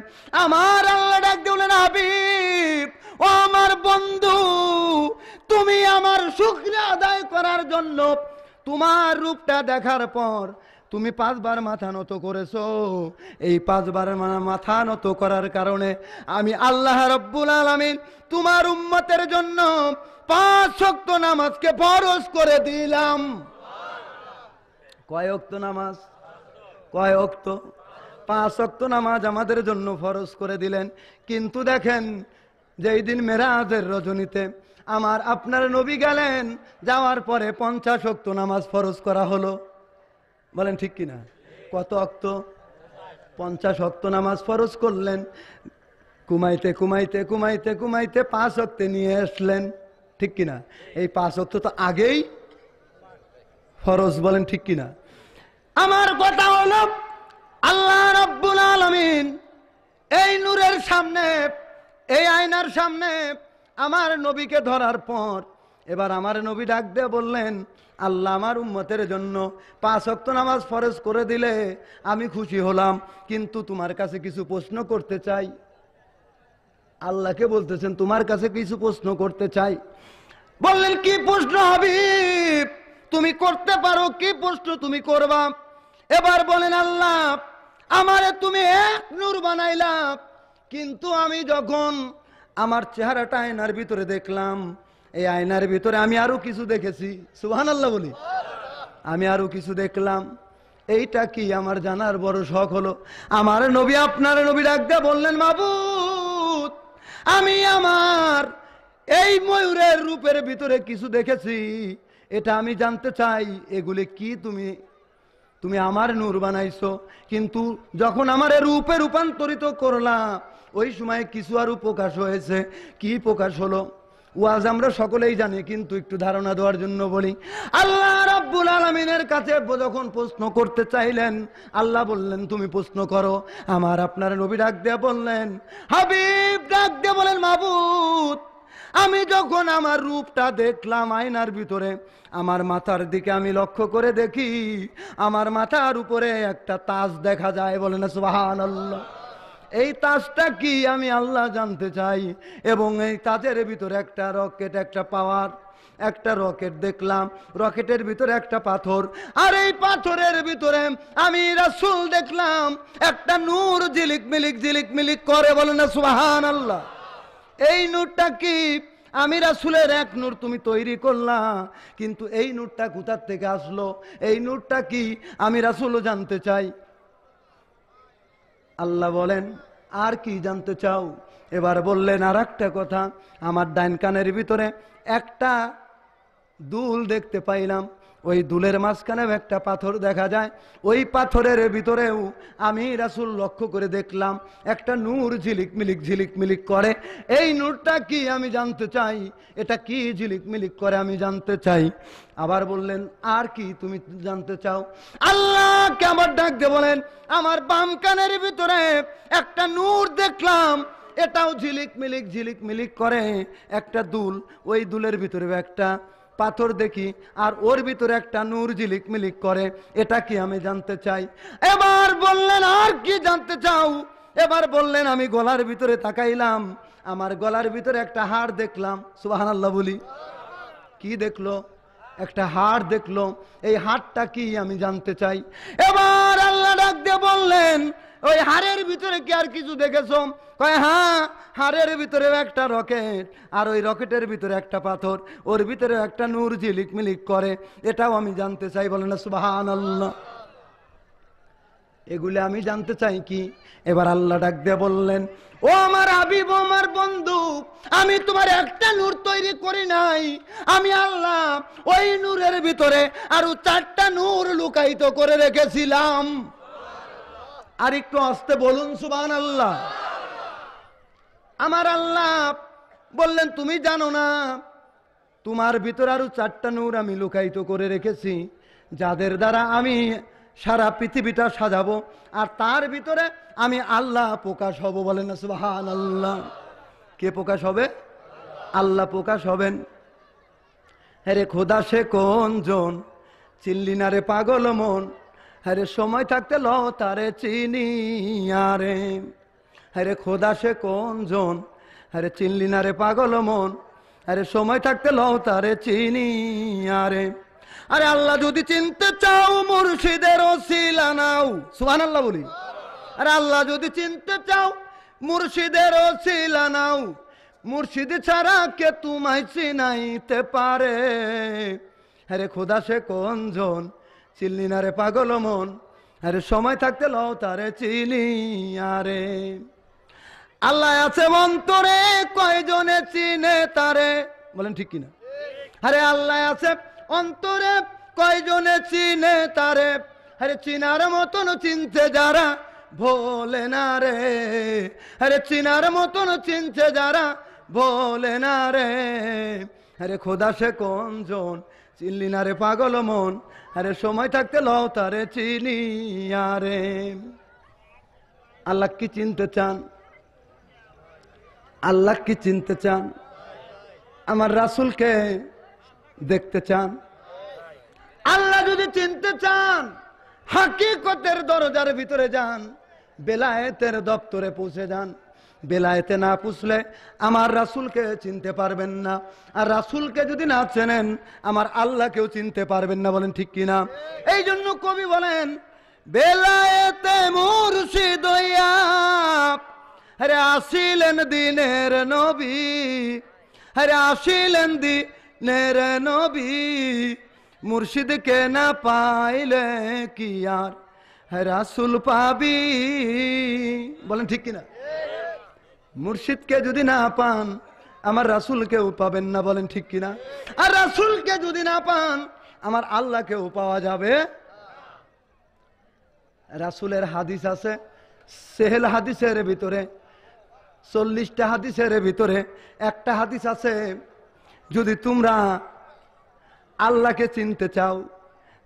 আমার আল্লাহ ডাক দিলেন হাবিব ও আমার বন্ধু তুমি আমার শুক্রিয়া আদায় করার জন্য তোমার রূপটা দেখার পর তুমি পাঁচবার মাথা নত করেছো এই পাঁচবার মাথা নত করার কারণে আমি আল্লাহ রব্বুল আলমিন তোমার উম্মতের জন্য পাঁচ শক্ত নামাজকে বরস করে দিলাম কয় অক্ত নামাজ কয় অক্ত পাঁচ অক্ত নামাজ আমাদের জন্য ফরজ করে দিলেন কিন্তু দেখেন যেই দিন মেরাজের রজনীতে আমার আপনার নবী গেলেন যাওয়ার পরে পঞ্চাশ অক্ত নামাজ ফরজ করা হলো বলেন ঠিক কিনা কত অক্ত পঞ্চাশ অক্ত নামাজ ফরজ করলেন কুমাইতে কুমাইতে কুমাইতে কুমাইতে পাঁচ অক্তে নিয়ে আসলেন ঠিক কিনা এই পাঁচ অক্ত তো আগেই ফরজ বলেন ঠিক কিনা আমার কথা হলো আল্লাহ রব্বুল আলমিন এই নূরের সামনে এই আয়নার সামনে আমার নবীকে ধরার পর এবার আমার নবী ডাক দিয়ে বললেন আল্লাহ আমার উম্মতের জন্য পাঁচ অক্ত নামাজ ফরজ করে দিলে আমি খুশি হলাম কিন্তু তোমার কাছে কিছু প্রশ্ন করতে চাই আল্লাহকে বলতেছেন তোমার কাছে কিছু প্রশ্ন করতে চাই বললেন কি প্রশ্ন হবি তুমি করতে পারো কি প্রশ্ন তুমি করবা এবার বলেন আল্লাহ আমারে তুমি এক নূর বানাইলাম কিন্তু আমি যখন আমার চেহারাটা আয়নার ভিতরে দেখলাম এই আয়নার ভিতরে আমি আরো কিছু দেখেছি সুহান আল্লাহ বলি আমি আরো কিছু দেখলাম এইটা কি আমার জানার বড় শখ হলো আমার নবী আপনার নবী ডাকা বললেন মাবুত আমি আমার এই ময়ূরের রূপের ভিতরে কিছু দেখেছি এটা আমি জানতে চাই এগুলি কি তুমি তুমি আমার নূর বানাইছো কিন্তু যখন আমার রূপে রূপান্তরিত করলাম ওই সময় কিছু আরও প্রকাশ হয়েছে কি প্রকাশ হলো ওয়াজ আমরা সকলেই জানি কিন্তু একটু ধারণা দেওয়ার জন্য বলি আল্লাহ রাব্বুল আলমিনের কাছে যখন প্রশ্ন করতে চাইলেন আল্লাহ বললেন তুমি প্রশ্ন করো আমার আপনার নবী ডাক দিয়ে বললেন হাবিব ডাক দিয়ে বলেন মাবুদ আমি যখন আমার রূপটা দেখলাম আয়নার ভিতরে আমার মাথার দিকে আমি লক্ষ্য করে দেখি আমার মাথার উপরে একটা তাজ দেখা যায় বলেন সুবাহ আল্লাহ এই তাজটা কি আমি আল্লাহ জানতে চাই এবং এই তাজের ভিতরে একটা রকেট একটা পাওয়ার একটা রকেট দেখলাম রকেটের ভিতরে একটা পাথর আর এই পাথরের ভিতরে আমি রাসুল দেখলাম একটা নূর জিলিক মিলিক জিলিক মিলিক করে বলে না সুহান আল্লাহ এই নূরটা কি আমি রাসুলের এক নূর তুমি তৈরি করলা কিন্তু এই নূরটা কোথার থেকে আসলো এই নূরটা কি আমি রাসুলও জানতে চাই আল্লাহ বলেন আর কি জানতে চাও এবার বললেন আর একটা কথা আমার ডাইন কানের ভিতরে একটা দুল দেখতে পাইলাম ওই দুলের মাঝখানে একটা পাথর দেখা যায় ওই পাথরের ভিতরেও আমি রাসুল লক্ষ্য করে দেখলাম একটা নূর ঝিলিক মিলিক ঝিলিক মিলিক করে এই নূরটা কি আমি জানতে চাই এটা কি ঝিলিক মিলিক করে আমি জানতে চাই আবার বললেন আর কি তুমি জানতে চাও আল্লাহকে আমার ডাক দিয়ে বলেন আমার বাম কানের ভিতরে একটা নূর দেখলাম এটাও ঝিলিক মিলিক ঝিলিক মিলিক করে একটা দুল ওই দুলের ভিতরে একটা পাথর দেখি আর ওর ভিতরে একটা নূর ঝিলিক মিলিক করে এটা কি আমি জানতে চাই এবার বললেন আর কি জানতে চাও এবার বললেন আমি গলার ভিতরে তাকাইলাম আমার গলার ভিতরে একটা হাড় দেখলাম সুবাহান আল্লাহ বলি কি দেখলো একটা হাড় দেখলো এই হাড়টা কি আমি জানতে চাই এবার আল্লাহ ডাক দিয়ে বললেন ওই হাড়ের ভিতরে কি আর কিছু দেখেছো কয় হ্যাঁ হাড়ের ভিতরেও একটা রকেট আর ওই রকেটের ভিতরে একটা পাথর ওর ভিতরে একটা নূর ঝিলিক মিলিক করে এটাও আমি জানতে চাই বলে না সুবাহান আল্লাহ এগুলি আমি জানতে চাই কি এবার আল্লাহ ডাক দিয়ে বললেন ও আমার আবিব আমার বন্ধু আমি তোমার একটা নূর তৈরি করি নাই আমি আল্লাহ ওই নূরের ভিতরে আরো চারটা নূর লুকায়িত করে রেখেছিলাম আর একটু আসতে বলুন সুবান আল্লাহ আমার আল্লাহ বললেন তুমি জানো না তোমার ভিতর আরো চারটা নূর আমি লুকায়িত করে রেখেছি যাদের দ্বারা আমি সারা পৃথিবীটা সাজাবো আর তার ভিতরে আমি আল্লাহ প্রকাশ হব বলেন সুবাহান আল্লাহ কে প্রকাশ হবে আল্লাহ প্রকাশ হবেন হ্যারে খোদা সে কোন জন চিল্লি না রে পাগল মন হ্যারে সময় থাকতে ল তারে চিনি আরে আরে খোদা সে কোন জন আরে চিনলি না রে পাগল মন আরে সময় থাকতে লও তারে চিনি আরে আরে আল্লাহ যদি চিনতে চাও মুর্শিদের ওসিলা নাও সুহান আল্লাহ বলি আরে আল্লাহ যদি চিনতে চাও মুর্শিদের ওসিলা নাও মুর্শিদ ছাড়া কে তোমায় চিনাইতে পারে আরে খোদা সে কোন জন চিনলি না রে পাগল মন আরে সময় থাকতে লও তারে চিনি আরে আল্লাহ আছে অন্তরে কয়জনে চিনে তারে বলেন ঠিক কিনা আরে আল্লাহ আছে অন্তরে কয়জনে চিনে তারে আরে চিনার মতন চিনছে যারা ভোলে না রে আরে চিনার মতন চিনছে যারা ভোলে না রে আরে খোদা সে কোন জন চিনলি না রে পাগল মন আরে সময় থাকতে লও তারে চিনি আরে আল্লাহ কি চিনতে চান আল্লাহ কি চিনতে চান আমার রাসুলকে দেখতে চান আল্লাহ যদি চিনতে চান হাকিকতের দরজার ভিতরে যান বেলায়েতের দপ্তরে পৌঁছে যান বেলায়েতে না পুষলে আমার রাসুলকে চিনতে পারবেন না আর রাসুলকে যদি না চেনেন আমার আল্লাহকেও চিনতে পারবেন না বলেন ঠিক কিনা এই জন্য কবি বলেন বেলায়েতে মুর্শিদ আরে আসিলেন দিনের নবী আরে আসিলেন দিনের নবী মুর্শিদকে না পাইলে কি আর রাসুল পাবি বলেন ঠিক কিনা মুর্শিদকে যদি না পান আমার রাসুলকেও পাবেন না বলেন ঠিক কিনা আর রাসুলকে যদি না পান আমার আল্লাহকেও পাওয়া যাবে রাসুলের হাদিস আছে সেহেল হাদিসের ভিতরে চল্লিশটা হাদিসের ভিতরে একটা হাদিস আছে যদি তোমরা আল্লাহকে চিনতে চাও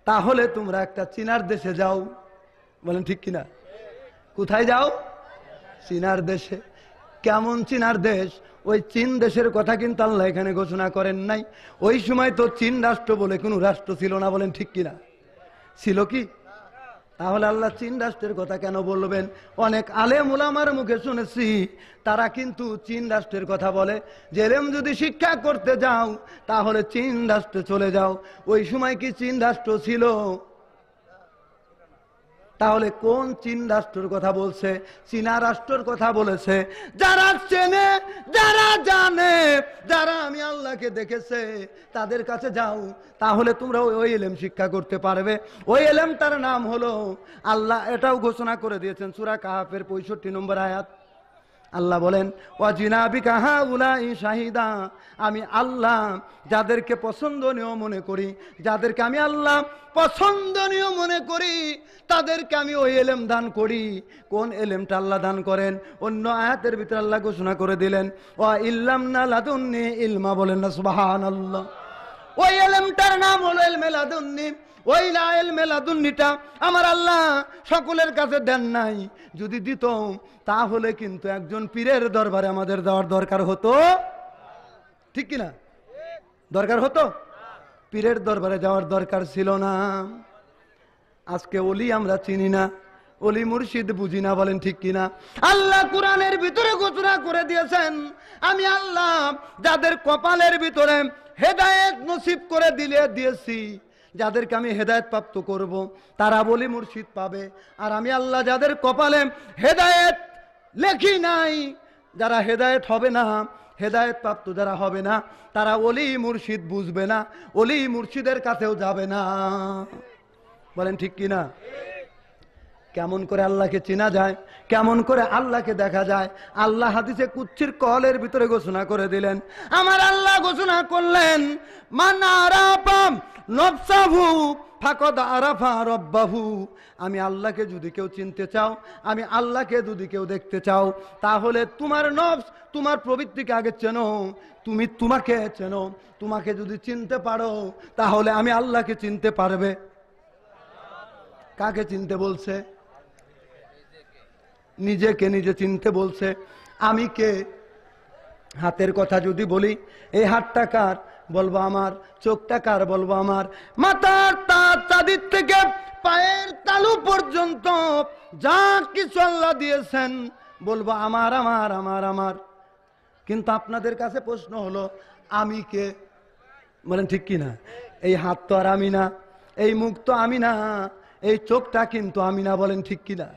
তাহলে তোমরা একটা চীনার দেশে যাও বলেন ঠিক কিনা কোথায় যাও চীনার দেশে কেমন চীনার দেশ ওই চীন দেশের কথা কিন্তু আল্লাহ এখানে ঘোষণা করেন নাই ওই সময় তো চীন রাষ্ট্র বলে কোনো রাষ্ট্র ছিল না বলেন ঠিক কিনা ছিল কি তাহলে আল্লাহ চীন রাষ্ট্রের কথা কেন বলবেন অনেক আলেম উলামার মুখে শুনেছি তারা কিন্তু চীন রাষ্ট্রের কথা বলে জেলেম যদি শিক্ষা করতে যাও তাহলে চীন রাষ্ট্রে চলে যাও ওই সময় কি চীন রাষ্ট্র ছিল তাহলে কোন চীন রাষ্ট্রের কথা বলছে চীনা রাষ্ট্রের কথা বলেছে যারা চেনে যারা জানে যারা আমি আল্লাহকে দেখেছে তাদের কাছে যাও তাহলে তোমরা ওই এলেম শিক্ষা করতে পারবে ওই এলেম তার নাম হলো আল্লাহ এটাও ঘোষণা করে দিয়েছেন সুরা কাহাফের পঁয়ষট্টি নম্বর আয়াত আল্লাহ বলেন ও ওয়াজিনাবিকা হা উলাই শাহিদা আমি আল্লাহ যাদেরকে পছন্দনীয় মনে করি যাদেরকে আমি আল্লাহ পছন্দনীয় মনে করি তাদেরকে আমি ওই এলেম দান করি কোন এলেমটা আল্লাহ দান করেন অন্য আয়াতের ভিতরে আল্লাহ ঘোষণা করে দিলেন ও ইল্লাম না লাদুন্নি ইলমা বলেন না সুবাহান আল্লাহ ওই এলেমটার নাম হলো এলমে লাদুন্নি ওই লাইল মেলাদুন্নিটা আমার আল্লাহ সকলের কাছে দেন নাই যদি দিত তাহলে কিন্তু একজন পীরের দরবারে আমাদের দেওয়ার দরকার হতো ঠিক কিনা দরকার হতো পীরের দরবারে যাওয়ার দরকার ছিল না আজকে অলি আমরা চিনি না অলি মুর্শিদ বুঝি না বলেন ঠিক কিনা আল্লাহ কোরআনের ভিতরে ঘোষণা করে দিয়েছেন আমি আল্লাহ যাদের কপালের ভিতরে হেদায়েত নসিব করে দিলে দিয়েছি যাদেরকে আমি হেদায়ত প্রাপ্ত করব। তারা বলি মুর্শিদ পাবে আর আমি আল্লাহ যাদের কপালে হেদায়েত লেখি নাই যারা হেদায়েত হবে না হেদায়ত প্রাপ্ত যারা হবে না তারা অলি মুর্শিদ বুঝবে না অলি মুর্শিদের কাছেও যাবে না বলেন ঠিক কিনা কেমন করে আল্লাহকে চেনা যায় কেমন করে আল্লাহকে দেখা যায় আল্লাহ হাদিসে কুচ্ছির কলের ভিতরে ঘোষণা করে দিলেন আমার আল্লাহ ঘোষণা করলেন ফাকদ আমি আল্লাহকে যদি কেউ চিনতে চাও আমি আল্লাহকে যদি কেউ দেখতে চাও তাহলে তোমার নবস তোমার প্রবৃত্তিকে আগে চেনো তুমি তোমাকে চেনো তোমাকে যদি চিনতে পারো তাহলে আমি আল্লাহকে চিনতে পারবে কাকে চিনতে বলছে নিজেকে নিজে চিনতে বলছে আমি কে হাতের কথা যদি বলি এই হাতটা কার বলবো আমার চোখটা কার বলবো আমার মাথার তার চাঁদির থেকে পায়ের তালু পর্যন্ত যা কিছু আল্লাহ দিয়েছেন বলবো আমার আমার আমার আমার কিন্তু আপনাদের কাছে প্রশ্ন হলো আমি কে বলেন ঠিক কি না এই হাত তো আর আমি না এই মুখ তো আমি না এই চোখটা কিন্তু আমি না বলেন ঠিক কি না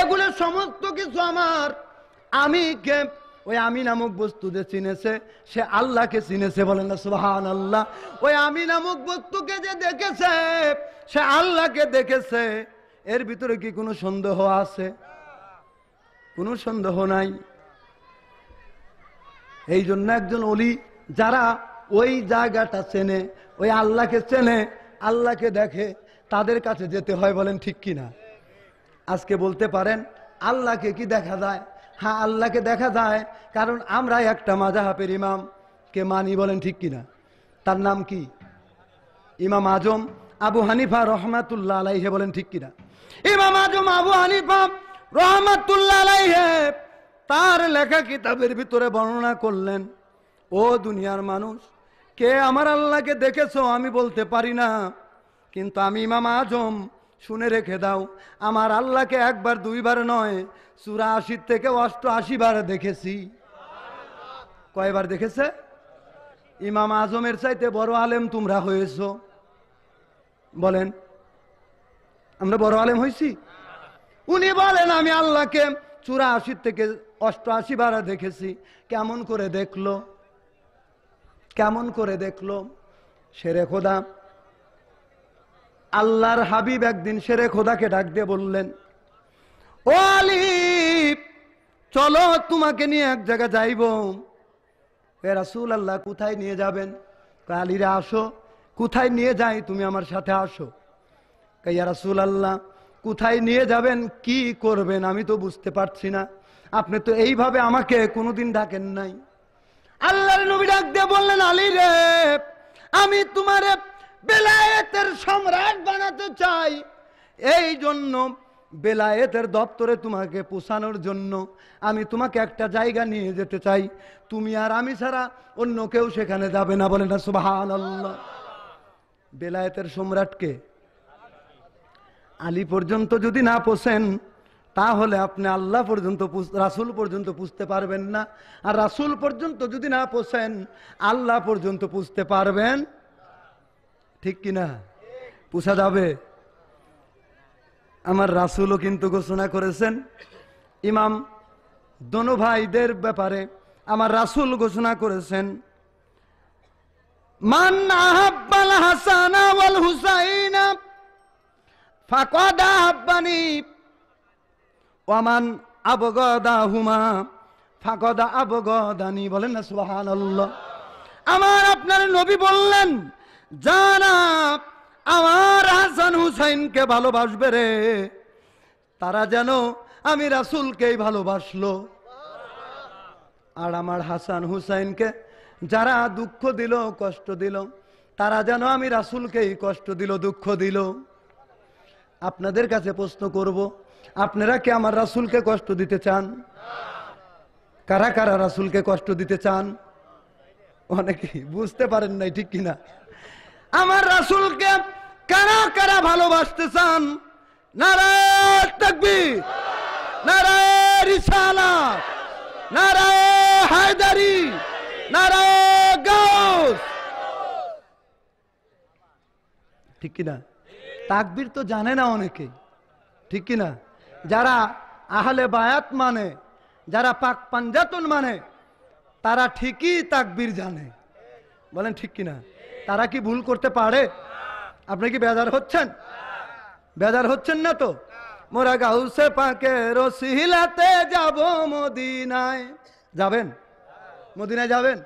এগুলো সমস্ত কিছু আমার আমি কে ওই আমি নামক যে চিনেছে সে আল্লাহকে চিনেছে বলেন না সুহান আল্লাহ ওই আমি নামক বস্তুকে যে দেখেছে সে আল্লাহকে দেখেছে এর ভিতরে কি কোনো সন্দেহ আছে কোনো সন্দেহ নাই এই জন্য একজন অলি যারা ওই জায়গাটা চেনে ওই আল্লাহকে চেনে আল্লাহকে দেখে তাদের কাছে যেতে হয় বলেন ঠিক কিনা আজকে বলতে পারেন আল্লাহকে কি দেখা যায় হ্যাঁ আল্লাহকে দেখা যায় কারণ আমরা একটা মাজাহাবের কে মানি বলেন ঠিক কিনা তার নাম কি ইমাম আজম আবু হানিফা রহমাতুল্লাহ আলাইহে বলেন ঠিক কিনা ইমাম আজম আবু হানিফা রহমাতুল্লাহ আলাইহে তার লেখা কিতাবের ভিতরে বর্ণনা করলেন ও দুনিয়ার মানুষ কে আমার আল্লাহকে দেখেছ আমি বলতে পারি না কিন্তু আমি ইমাম আজম শুনে রেখে দাও আমার আল্লাহকে একবার দুইবার নয় সুরা আশির থেকে অষ্ট বার দেখেছি কয়বার দেখেছে ইমাম আজমের চাইতে বড় আলেম তোমরা হয়েছ বলেন আমরা বড় আলেম হয়েছি উনি বলেন আমি আল্লাহকে আশির থেকে অষ্টআশি বারা দেখেছি কেমন করে দেখলো কেমন করে দেখলো সেরে খোদা আল্লাহর হাবিব একদিন সেরে খোদাকে ডাক দিয়ে বললেন ও আলিফ চলো তোমাকে নিয়ে এক জায়গা যাইব এ রাসুল আল্লাহ কোথায় নিয়ে যাবেন আলিরা আসো কোথায় নিয়ে যাই তুমি আমার সাথে আসো কাইয়া রাসুল আল্লাহ কোথায় নিয়ে যাবেন কি করবেন আমি তো বুঝতে পারছি না আপনি তো এইভাবে আমাকে কোনোদিন ডাকেন নাই আল্লাহর নবী ডাক দিয়ে বললেন আলিরে আমি তোমারে বেলায়েতের সম্রাট বানাতে চাই এই জন্য বেলায়েতের দপ্তরে তোমাকে পোষানোর জন্য আমি তোমাকে একটা জায়গা নিয়ে যেতে চাই তুমি আর আমি ছাড়া অন্য কেউ সেখানে যাবে না বলে না সুবাহ বেলায়েতের সম্রাটকে আলী পর্যন্ত যদি না পোষেন তাহলে আপনি আল্লাহ পর্যন্ত রাসুল পর্যন্ত পুষতে পারবেন না আর রাসুল পর্যন্ত যদি না পোষেন আল্লাহ পর্যন্ত পুষতে পারবেন ঠিক কিনা পুষা যাবে আমার রাসুলও কিন্তু ঘোষণা করেছেন ইমাম দনু ভাইদের ব্যাপারে আমার রাসুল ঘোষণা করেছেন মান আহাব্বাল হুমা ফাকদা বলেন না আমার আপনার নবী বললেন যারা আমার হাসান হুসাইনকে ভালোবাসবে রে তারা যেন আমি রাসুলকেই ভালোবাসলো আর আমার হাসান হুসাইনকে যারা দুঃখ দিল কষ্ট দিল তারা যেন আমি রাসুলকেই কষ্ট দিল দুঃখ দিল আপনাদের কাছে প্রশ্ন করব আপনারা কি আমার রাসুলকে কষ্ট দিতে চান কারা কারা রাসুলকে কষ্ট দিতে চান অনেকে বুঝতে পারেন নাই ঠিক কিনা আমার রাসুলকে কারা কারা ভালোবাসতে চান নারায় তকবির নারায় রিসালা নারায় হায়দারি নারায় গাউস ঠিক কিনা তাকবির তো জানে না অনেকে ঠিক কিনা যারা আহলে বায়াত মানে যারা পাক পাঞ্জাতন মানে তারা ঠিকই তাকবির জানে বলেন ঠিক কিনা তারা কি ভুল করতে পারে আপনি কি বেজার হচ্ছেন বেজার হচ্ছেন না তো মোরা গাউসে পাকে রসিলাতে যাব মদিনায় যাবেন মদিনায় যাবেন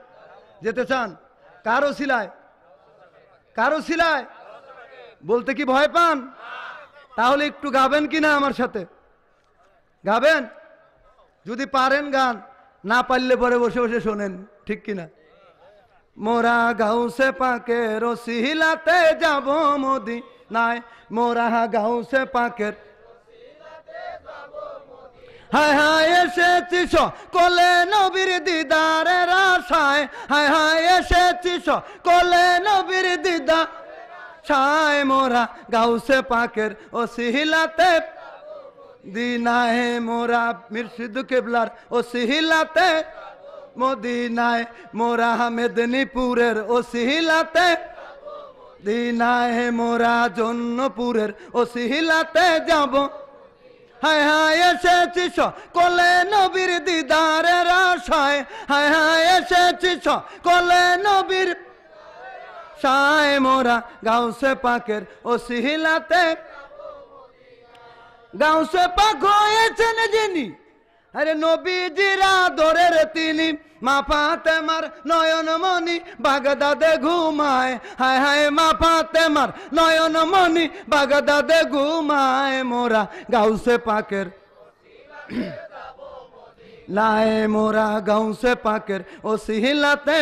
যেতে চান কারো শিলায় কারো শিলায় বলতে কি ভয় পান তাহলে একটু গাবেন কি না আমার সাথে গাবেন যদি পারেন গান না পারলে পরে বসে বসে শোনেন ঠিক কিনা মোরা গাউসে পাকে রসিলাতে যাব মোদি নাই মোরা গাউসে পাকের হায় হায় এসেছি কলে নবীর দিদারের আশায় হায় হায় এসেছি কলে নবীর দিদা ছায় মোরা গাউসে পাকের ও সিহিলাতে দিনাহে মোরা মির্শিদু কেবলার ও সিহিলাতে মদিনায় মোরা মেদিনীপুরের ওসিলাতে দিনায় মোরা জন্নপুরের ওসিলাতে যাব হায় হায় এসেছি কলে নবীর দিদারের আশায় হায় হায় এসেছি কলে নবীর সায় মোরা গাউসে পাকের ওসিলাতে গাউসে পাক হয়েছেন যিনি ارے نوبی جیرا دورے ما پاتمار منی باغ داد گھمائے تم نیون مونی باغ داد گھمائے مورا گاؤں سے پاکر لائے مورا گاؤں سے پاکر وہ سی لاتے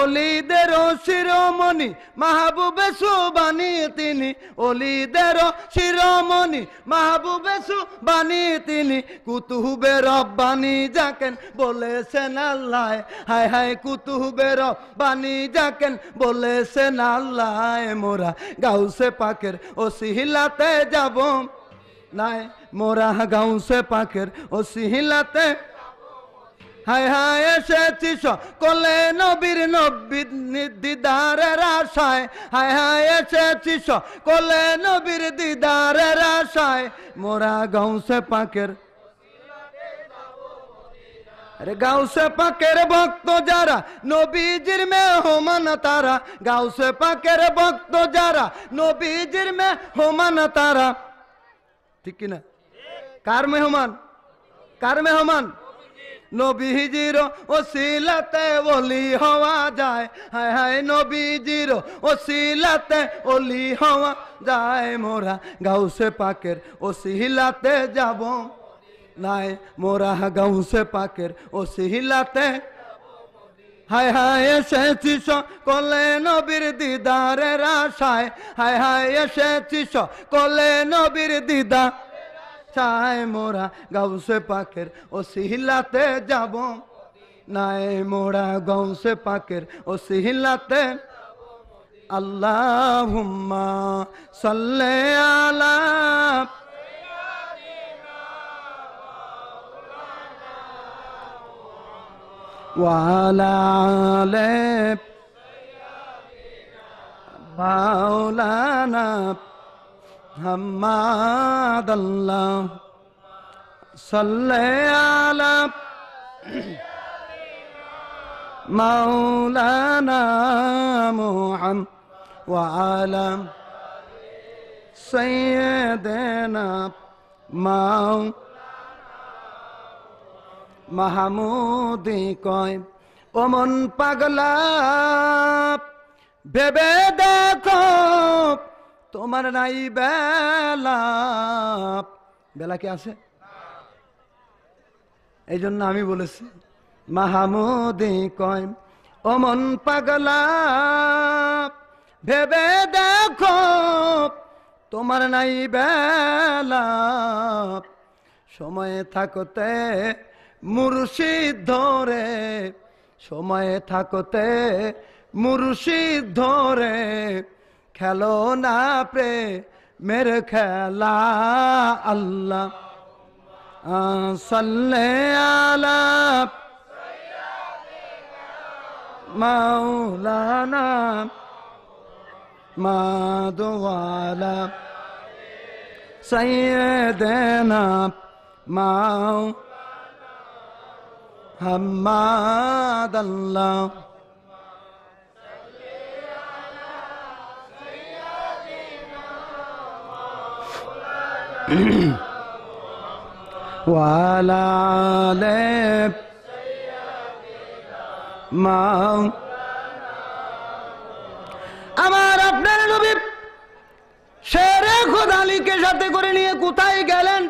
অলিদের শিরোমণি মাহবুবে সুবানি তিনি অলিদের শিরোমণি মাহবুবে সুবানি তিনি কুতুহুবে রব্বানি যাকেন বলেছেন আল্লাহ হায় হায় কুতুহুবে রব্বানি যাকেন বলেছেন আল্লাহ মোরা গাউসে পাকের ও সিহিলাতে যাব নাই মোরা গাউসে পাকের ও সিহিলাতে হায় হায় এসেছি সকলে নবীর নব্বী দিদারের আশায় হায় হায় এসেছি সকলে নবীর দিদারের আশায় মোরা গাউসে পাকের আরে গাউসে পাকের ভক্ত যারা নবীজির মেহমান তারা গাউসে পাকের ভক্ত যারা নবীজির মেহমান তারা ঠিক কিনা কার মেহমান কার মেহমান নবীজির ওসিলাতে ওলি হওয়া যায় হায় হায় নবীজির ওসিলাতে ওলি হওয়া যায় মোরা গাউসে পাকের ওসিলাতে যাব নাই মোরা গাউসে পাকের ওসিলাতে হায় হায় এসেছিস কলে নবীর দিদারের আশায় হায় হায় এসেছিস কলে নবীর দিদা চায় মোরা গাউসে পাকের ও সিহিলাতে যাব নাই মোরা গাউসে পাকের ও সিহিলাতে আল্লাহুম্মা সাল্লে আলা وعلى آل مولانا محمد الله صلى على مولانا محمد وعلى سيدنا مولانا محمود কয় ومن بغلاب ببدا তোমার নাই বেলা বেলা কি আছে এই জন্য আমি বলেছি মাহামুদি কয় অমন পাগলা ভেবে দেখো তোমার নাই বেলা সময়ে থাকতে মুর্শিদ ধরে সময়ে থাকতে মুর্শিদ ধরে کھیلو نا پرے میرے کھیلا اللہ صلی اللہ مولانا مادوالا سیدنا مولانا حماد اللہ وعلى [clears throat] মা আমার আপনার নবী শেরে খোদালিকে সাথে করে নিয়ে কোথায় গেলেন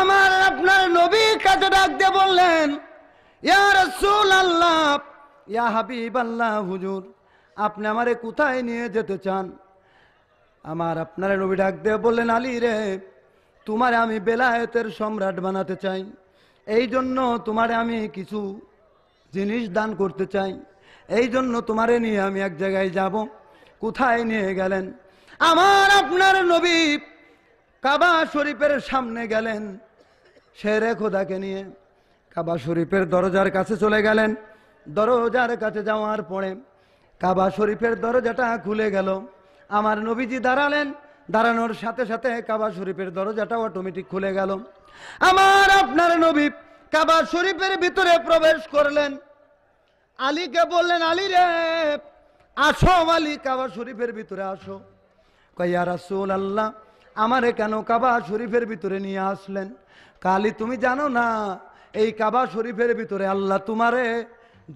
আমার আপনার নবী কাছে ডাক দিয়ে বললেন ইয়ার সুল আল্লাহ ইয়া হাবিব আল্লাহ হুজুর আপনি আমারে কোথায় নিয়ে যেতে চান আমার আপনারা নবী ডাক দেয় বললেন আলী রে তোমার আমি বেলায়েতের সম্রাট বানাতে চাই এই জন্য তোমারে আমি কিছু জিনিস দান করতে চাই এই জন্য তোমারে নিয়ে আমি এক জায়গায় যাব কোথায় নিয়ে গেলেন আমার আপনার নবী কাবা শরীফের সামনে গেলেন সে রে খোদাকে নিয়ে কাবা শরীফের দরজার কাছে চলে গেলেন দরজার কাছে যাওয়ার পরে কাবা শরীফের দরজাটা খুলে গেল আমার নবীজি দাঁড়ালেন দাঁড়ানোর সাথে সাথে কাবা শরীফের দরজাটা অটোমেটিক খুলে গেল আমার আপনার নবী কাবা শরীফের ভিতরে প্রবেশ করলেন আলীকে বললেন আলী রে আসো আলী কাবা শরীফের ভিতরে আসো কয়া রাসুল আল্লাহ আমারে কেন কাবা শরীফের ভিতরে নিয়ে আসলেন কালি তুমি জানো না এই কাবা শরীফের ভিতরে আল্লাহ তোমারে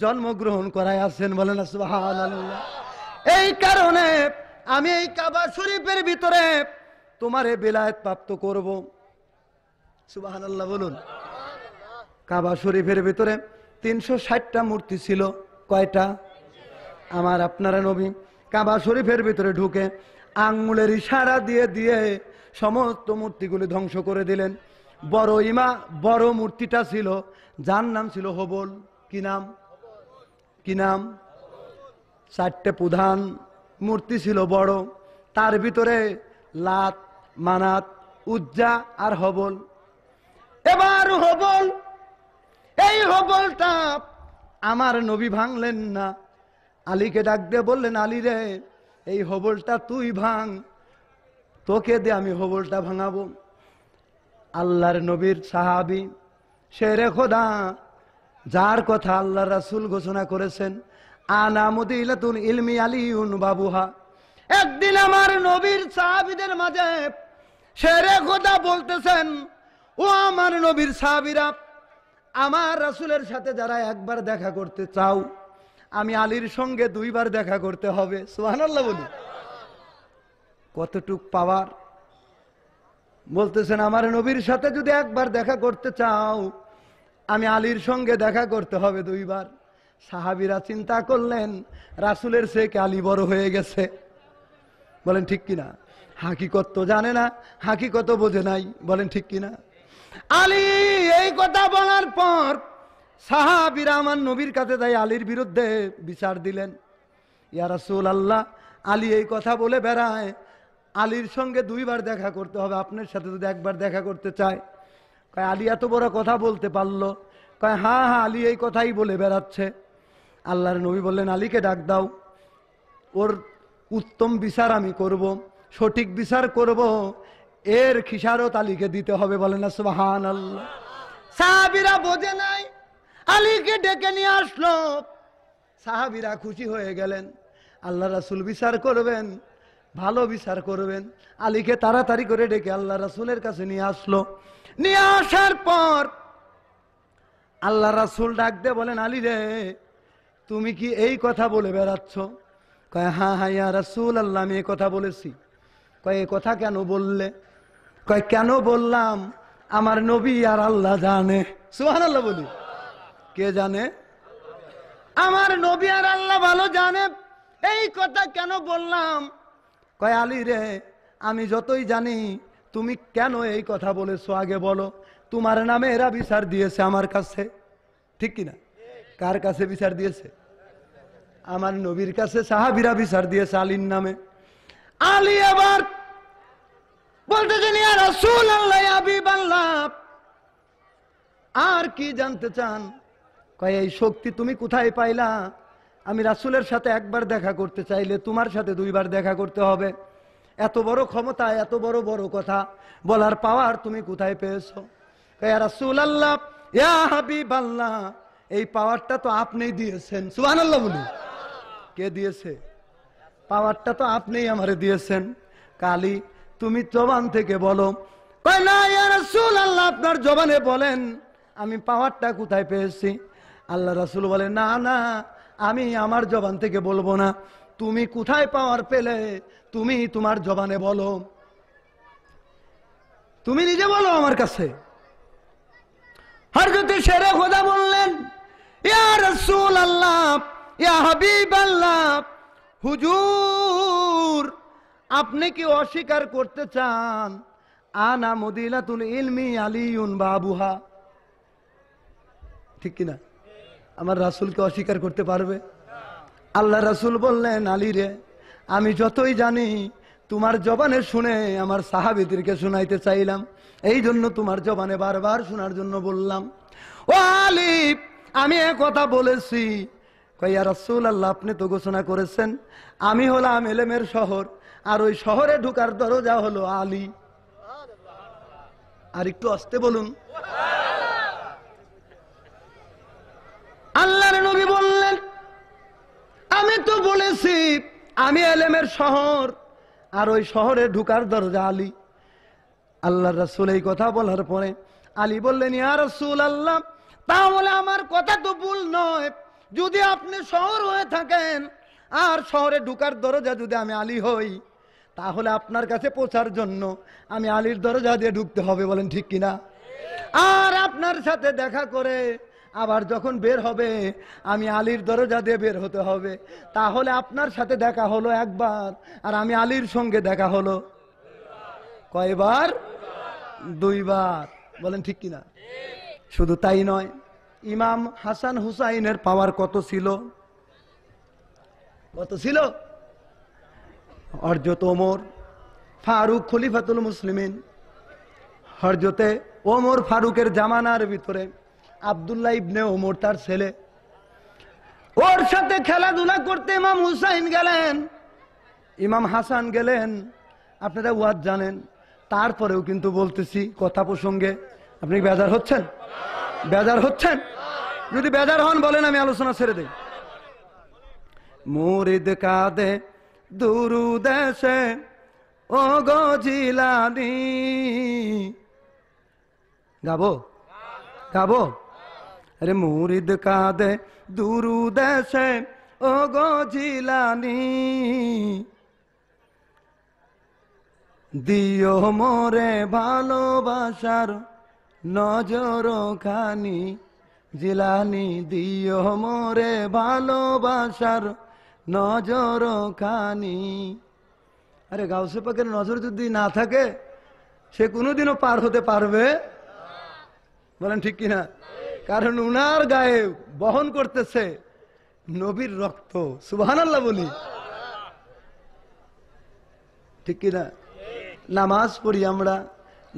জন্মগ্রহণ করায় আছেন বলেন সুবাহ এই কারণে আমি এই কাবা শরীফের ভিতরে তোমারে বেলায়ত প্রাপ্ত করব সুবাহান আল্লাহ বলুন কাবা শরীফের ভিতরে তিনশো ষাটটা মূর্তি ছিল কয়টা আমার আপনারা নবী কাবা শরীফের ভিতরে ঢুকে আঙ্গুলের ইশারা দিয়ে দিয়ে সমস্ত মূর্তিগুলি ধ্বংস করে দিলেন বড় ইমা বড় মূর্তিটা ছিল যার নাম ছিল হবল কি নাম কি নাম চারটে প্রধান মূর্তি ছিল বড় তার ভিতরে লাত মানাত উজ্জা আর হবল এবার হবল এই হবলটা আমার নবী ভাঙলেন না আলীকে ডাক দিয়ে বললেন আলী রে এই হবলটা তুই ভাঙ তোকে দে আমি হবলটা ভাঙাবো আল্লাহর নবীর সাহাবি সে রে খোদা যার কথা আল্লাহ রাসুল ঘোষণা করেছেন আনা মুদিলাতুন ইলমি আলিউন বাবুহা একদিন আমার নবীর সাহাবিদের মাঝে সেরে কথা বলতেছেন ও আমার নবীর সাহাবিরা আমার রাসুলের সাথে যারা একবার দেখা করতে চাও আমি আলীর সঙ্গে দুইবার দেখা করতে হবে সুহানাল্লাহ বলি কতটুক পাওয়ার বলতেছেন আমার নবীর সাথে যদি একবার দেখা করতে চাও আমি আলীর সঙ্গে দেখা করতে হবে দুইবার সাহাবিরা চিন্তা করলেন রাসুলের সে কালি বড় হয়ে গেছে বলেন ঠিক কিনা হাকিকত তো জানে না হাকিকত বোঝে নাই বলেন ঠিক কিনা আলী এই কথা বলার পর সাহাবিরা আমার নবীর কাছে তাই আলীর বিরুদ্ধে বিচার দিলেন ইয়া আল্লাহ আলী এই কথা বলে বেড়ায় আলীর সঙ্গে দুইবার দেখা করতে হবে আপনার সাথে যদি একবার দেখা করতে চায় কয় আলী এত বড় কথা বলতে পারলো কয় হ্যাঁ হ্যাঁ আলী এই কথাই বলে বেড়াচ্ছে আল্লাহর নবী বললেন আলীকে ডাক দাও ওর উত্তম বিচার আমি করব। সঠিক বিচার করব। এর খিসারত আলীকে দিতে হবে বলে না সুবাহান আল্লাহ সাহাবিরা বোঝে নাই আলীকে ডেকে নিয়ে আসলো সাহাবিরা খুশি হয়ে গেলেন আল্লাহ রাসুল বিচার করবেন ভালো বিচার করবেন আলীকে তাড়াতাড়ি করে ডেকে আল্লাহ রাসুলের কাছে নিয়ে আসলো নিয়ে আসার পর আল্লাহ রাসুল ডাক দিয়ে বলেন আলী রে তুমি কি এই কথা বলে বেড়াচ্ছ কয় হ্যাঁ হ্যাঁ ইয়া রাসুল আল্লাহ আমি এই কথা বলেছি কয় এই কথা কেন বললে কয় কেন বললাম আমার নবী আর আল্লাহ জানে সুহান আল্লাহ বলি কে জানে আমার নবী আর আল্লাহ ভালো জানে এই কথা কেন বললাম কয় আলী রে আমি যতই জানি তুমি কেন এই কথা বলেছো আগে বলো তোমার নামে এরা বিচার দিয়েছে আমার কাছে ঠিক কিনা কার কাছে বিচার দিয়েছে আমার নবীর কাছে সাহাবিরা বিচার দিয়েছে আলীর নামে আলী আবার বলতেছেন আর কি জানতে চান কয় এই শক্তি তুমি কোথায় পাইলা আমি রাসুলের সাথে একবার দেখা করতে চাইলে তোমার সাথে দুইবার দেখা করতে হবে এত বড় ক্ষমতা এত বড় বড় কথা বলার পাওয়ার তুমি কোথায় পেয়েছ রাসুল আল্লাহ ইয়া হাবিব আল্লাহ এই পাওয়ারটা তো আপনি দিয়েছেন সুবান আল্লাহ বলি কে দিয়েছে পাওয়ারটা তো আপনি আমারে দিয়েছেন কালি তুমি জবান থেকে বলো আপনার জবানে বলেন আমি পাওয়ারটা কোথায় পেয়েছি আল্লাহ রাসুল বলে না না আমি আমার জবান থেকে বলবো না তুমি কোথায় পাওয়ার পেলে তুমি তোমার জবানে বলো তুমি নিজে বলো আমার কাছে হরকতে সেরে খোদা বললেন ইয়া রাসূল আল্লাহ ইয়া হাবিব আল্লাহ হুজুর আপনি কি অস্বীকার করতে চান আনা মদিলাতুল ইলমি আলিউন বাবুহা ঠিক কিনা আমার রাসুলকে অস্বীকার করতে পারবে আল্লাহ রাসুল বললেন আলী রে আমি যতই জানি তোমার জবানে শুনে আমার সাহাবিদেরকে শুনাইতে চাইলাম এই জন্য তোমার জবানে বারবার শোনার জন্য বললাম ও আলিফ আমি কথা বলেছি কইয়া রসুল আল্লাহ আপনি তো ঘোষণা করেছেন আমি হলাম এলেমের শহর আর ওই শহরে ঢুকার দরজা হলো আলী আর একটু আসতে বলুন আল্লাহর নবী বললেন আমি তো বলেছি আমি এলেমের শহর আর ওই শহরে ঢুকার দরজা আলী আল্লাহ রাসুল এই কথা বলার পরে আলী বললেন ইয়া রসুল আল্লাহ তাহলে আমার কথা তো ভুল নয় যদি আপনি শহর হয়ে থাকেন আর শহরে ঢুকার দরজা যদি আমি আলী হই তাহলে আপনার কাছে পৌঁছার জন্য আমি আলীর দরজা দিয়ে ঢুকতে হবে বলেন ঠিক কিনা আর আপনার সাথে দেখা করে আবার যখন বের হবে আমি আলীর দরজা দিয়ে বের হতে হবে তাহলে আপনার সাথে দেখা হলো একবার আর আমি আলীর সঙ্গে দেখা হলো কয়বার দুইবার বলেন ঠিক কিনা শুধু তাই নয় ইমাম হাসান হুসাইনের পাওয়ার কত ছিল কত ছিল হরজত ওমর ফারুক খলিফাতুল মুসলিমিন হরজতে ওমর ফারুকের জামানার ভিতরে আবদুল্লাহ ইবনে ওমর তার ছেলে ওর সাথে খেলাধুলা করতে ইমাম হুসাইন গেলেন ইমাম হাসান গেলেন আপনারা ওয়াজ জানেন তারপরেও কিন্তু বলতেছি কথা প্রসঙ্গে আপনি বেজার হচ্ছেন বেজার হচ্ছেন যদি বেজার হন বলেন আমি আলোচনা ছেড়ে দিই মুরিদ কাদে দুরু দেশে ও গজিলানি গাবো গাবো আরে মুরিদ কাদে দুরু দেশে ও গজিলানি দিও মোরে ভালোবাসার নজর খানি জিলানি দিও মোরে ভালোবাসার নজর খানি আরে গাউসে পাখের নজর যদি না থাকে সে কোনোদিনও পার হতে পারবে বলেন ঠিক কিনা কারণ উনার গায়ে বহন করতেছে নবীর রক্ত সুবহানাল্লাহ বলি ঠিক কিনা নামাজ পড়ি আমরা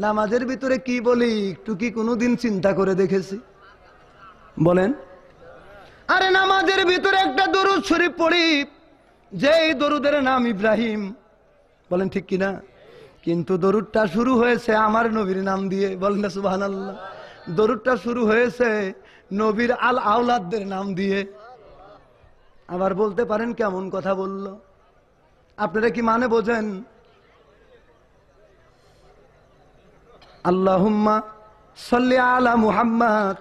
নামাজের ভিতরে কি বলি একটু কি কোনোদিন চিন্তা করে দেখেছি বলেন আরে নামাজের ভিতরে একটা দরুদ শরীফ পড়ি যে দরুদের নাম ইব্রাহিম বলেন ঠিক কিনা কিন্তু দরুদটা শুরু হয়েছে আমার নবীর নাম দিয়ে বলেন না সুবাহান আল্লাহ দরুদটা শুরু হয়েছে নবীর আল আওলাদদের নাম দিয়ে আবার বলতে পারেন কেমন কথা বলল আপনারা কি মানে বোঝেন আল্লাহুম্মা সাল্লি আলা মুহাম্মদ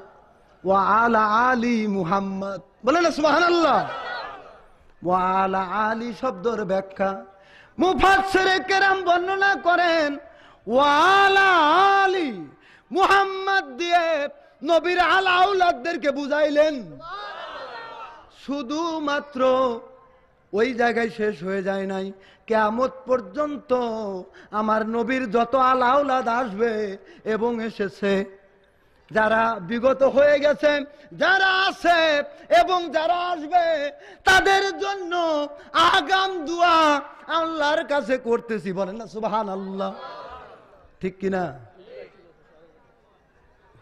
ওয়া আলা আলী মুহাম্মদ বলে না সুবাহান আল্লাহ ওয়া আলা আলী শব্দর ব্যাখ্যা মুফাসসিরে কেরাম বর্ণনা করেন ওয়া আলা আলী মুহাম্মদ দিয়ে নবীর আলা আউলাদদেরকে বুঝাইলেন শুধুমাত্র ওই জায়গায় শেষ হয়ে যায় নাই কেয়ামত পর্যন্ত আমার নবীর যত আলাউলাদ আসবে এবং এসেছে যারা বিগত হয়ে গেছে যারা আছে এবং যারা আসবে তাদের জন্য আগাম দোয়া আল্লাহর কাছে করতেছি বলেন না সুবাহান আল্লাহ ঠিক কিনা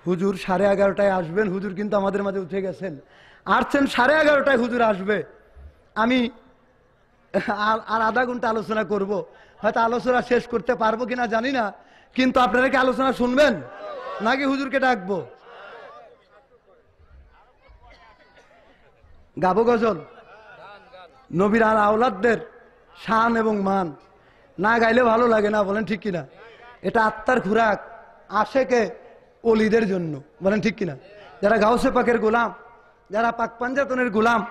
হুজুর সাড়ে এগারোটায় আসবেন হুজুর কিন্তু আমাদের মাঝে উঠে গেছেন আসছেন সাড়ে এগারোটায় হুজুর আসবে আমি আর আধা ঘন্টা আলোচনা করব। হয়তো আলোচনা শেষ করতে পারবো কিনা জানি না কিন্তু আপনারা কি আলোচনা শুনবেন নাকি হুজুরকে ডাকবো গাবো গজল নবীর আর আওলাদদের শান এবং মান না গাইলে ভালো লাগে না বলেন ঠিক কিনা এটা আত্মার খুরাক কে অলিদের জন্য বলেন ঠিক কিনা যারা গাউসে পাকের গোলাম যারা পাক পাঞ্জাতনের গোলাম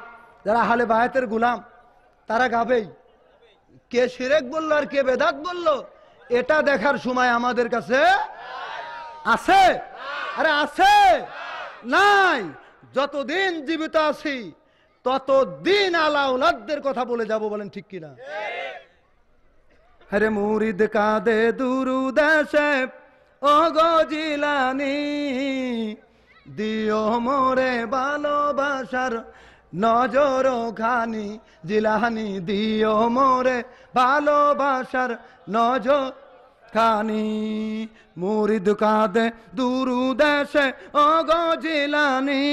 যারা হালে বায়াতের গোলাম তারা গাবেই কে সিরেক বললো আর কে বেদাত বললো এটা দেখার সময় আমাদের কাছে আছে আরে আছে নাই যতদিন জীবিত আছি ততদিন আলাউলাদের কথা বলে যাব বলেন ঠিক কিনা হরে মুরিদ কাঁদে দুরু দেশে ও গজিলানি দিও মোরে ভালোবাসার নজর ঘানি জিলাহানি দিও মোরে ভালোবাসার নজর খানি মুরিদ কাঁদে দুরু দেশে অগ জিলানি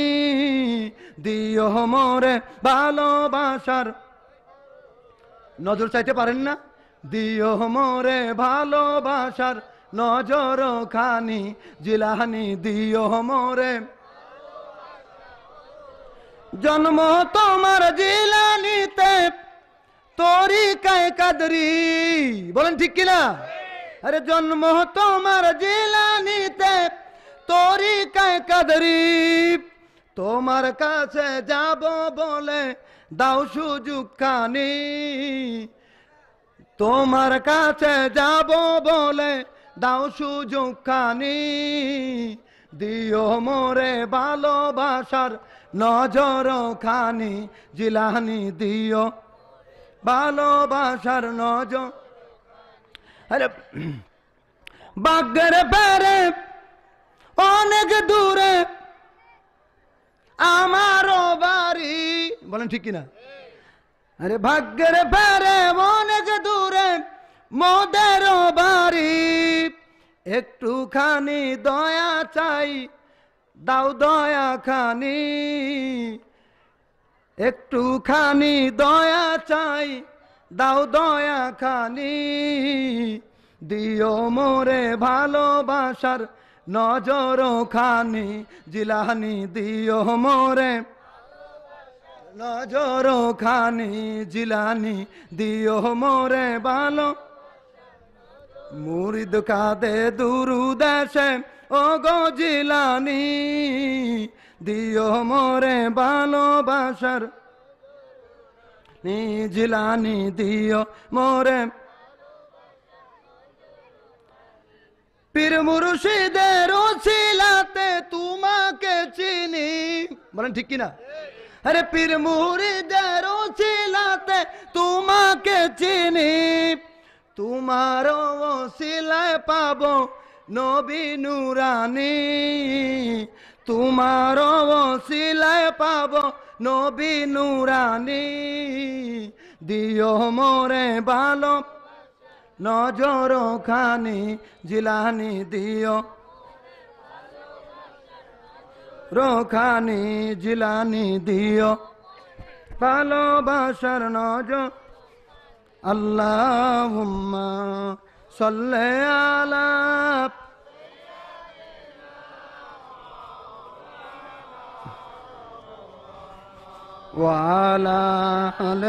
দিও মোরে ভালোবাসার নজর চাইতে পারেন না দিও মোরে ভালোবাসার নজর খানি জিলাহানি দিও মোরে জন্ম তোমার জিলানিতে কায় কাদরি বলেন ঠিক কিনা আরে জন্ম তোমার জিলানিতে কায় কাদরি তোমার কাছে যাব বলে দাও সুযোগ কানি তোমার কাছে যাব বলে দাও সুযোগ কানি দিও মোরে ভালোবাসার নজর খানি জিলানি দিও ভালোবাসার নজর আরে বাগের পেরে অনেক দূরে আমার বাড়ি বলেন ঠিক কিনা আরে ভাগ্যের পেরে অনেক দূরে মদের বাড়ি একটুখানি দয়া চাই দাও দয়া খানি একটু খানি দয়া চাই দাও দয়া খানি দিও মোরে ভালোবাসার নজর খানি জিলানি দিও মোরে নজর খানি জিলানি দিও মোরে ভালো মুরিদ কাদে দুরু দেশে ও গজিলানি দিও মোরে ভালোবাসার জিলানি দিও মোরে পীর মুরুষিদের ওসিলাতে তোমাকে চিনি বলেন ঠিক কিনা আরে পীর মুরিদের ওসিলাতে তোমাকে চিনি তোমারও ওসিলায় পাবো নবী নুরানি তোমার অবশিলায় পাব নবী নুরানি দিও মোরে বালো নজর খানি জিলানি দিও রোখানি জিলানি দিও ভালোবাসার নজর আল্লাহ صل আলাপ وعلى آل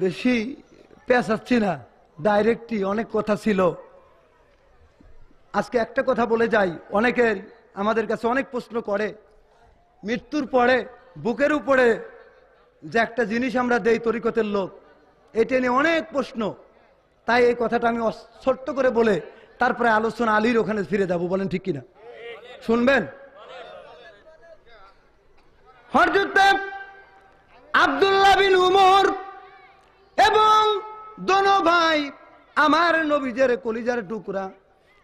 বেশি পেঁচাচ্ছি না ডাইরেক্টই অনেক কথা ছিল আজকে একটা কথা বলে যাই অনেকের আমাদের কাছে অনেক প্রশ্ন করে মৃত্যুর পরে বুকের উপরে যে একটা জিনিস আমরা দেই তরিকতের লোক এটা নিয়ে অনেক প্রশ্ন তাই এই কথাটা আমি ছোট্ট করে বলে তারপরে আলোচনা আলীর ওখানে ফিরে যাব বলেন ঠিক কিনা শুনবেন আবদুল্লাহ বিন উমর এবং দোনো ভাই আমার নবীজের কলিজার টুকরা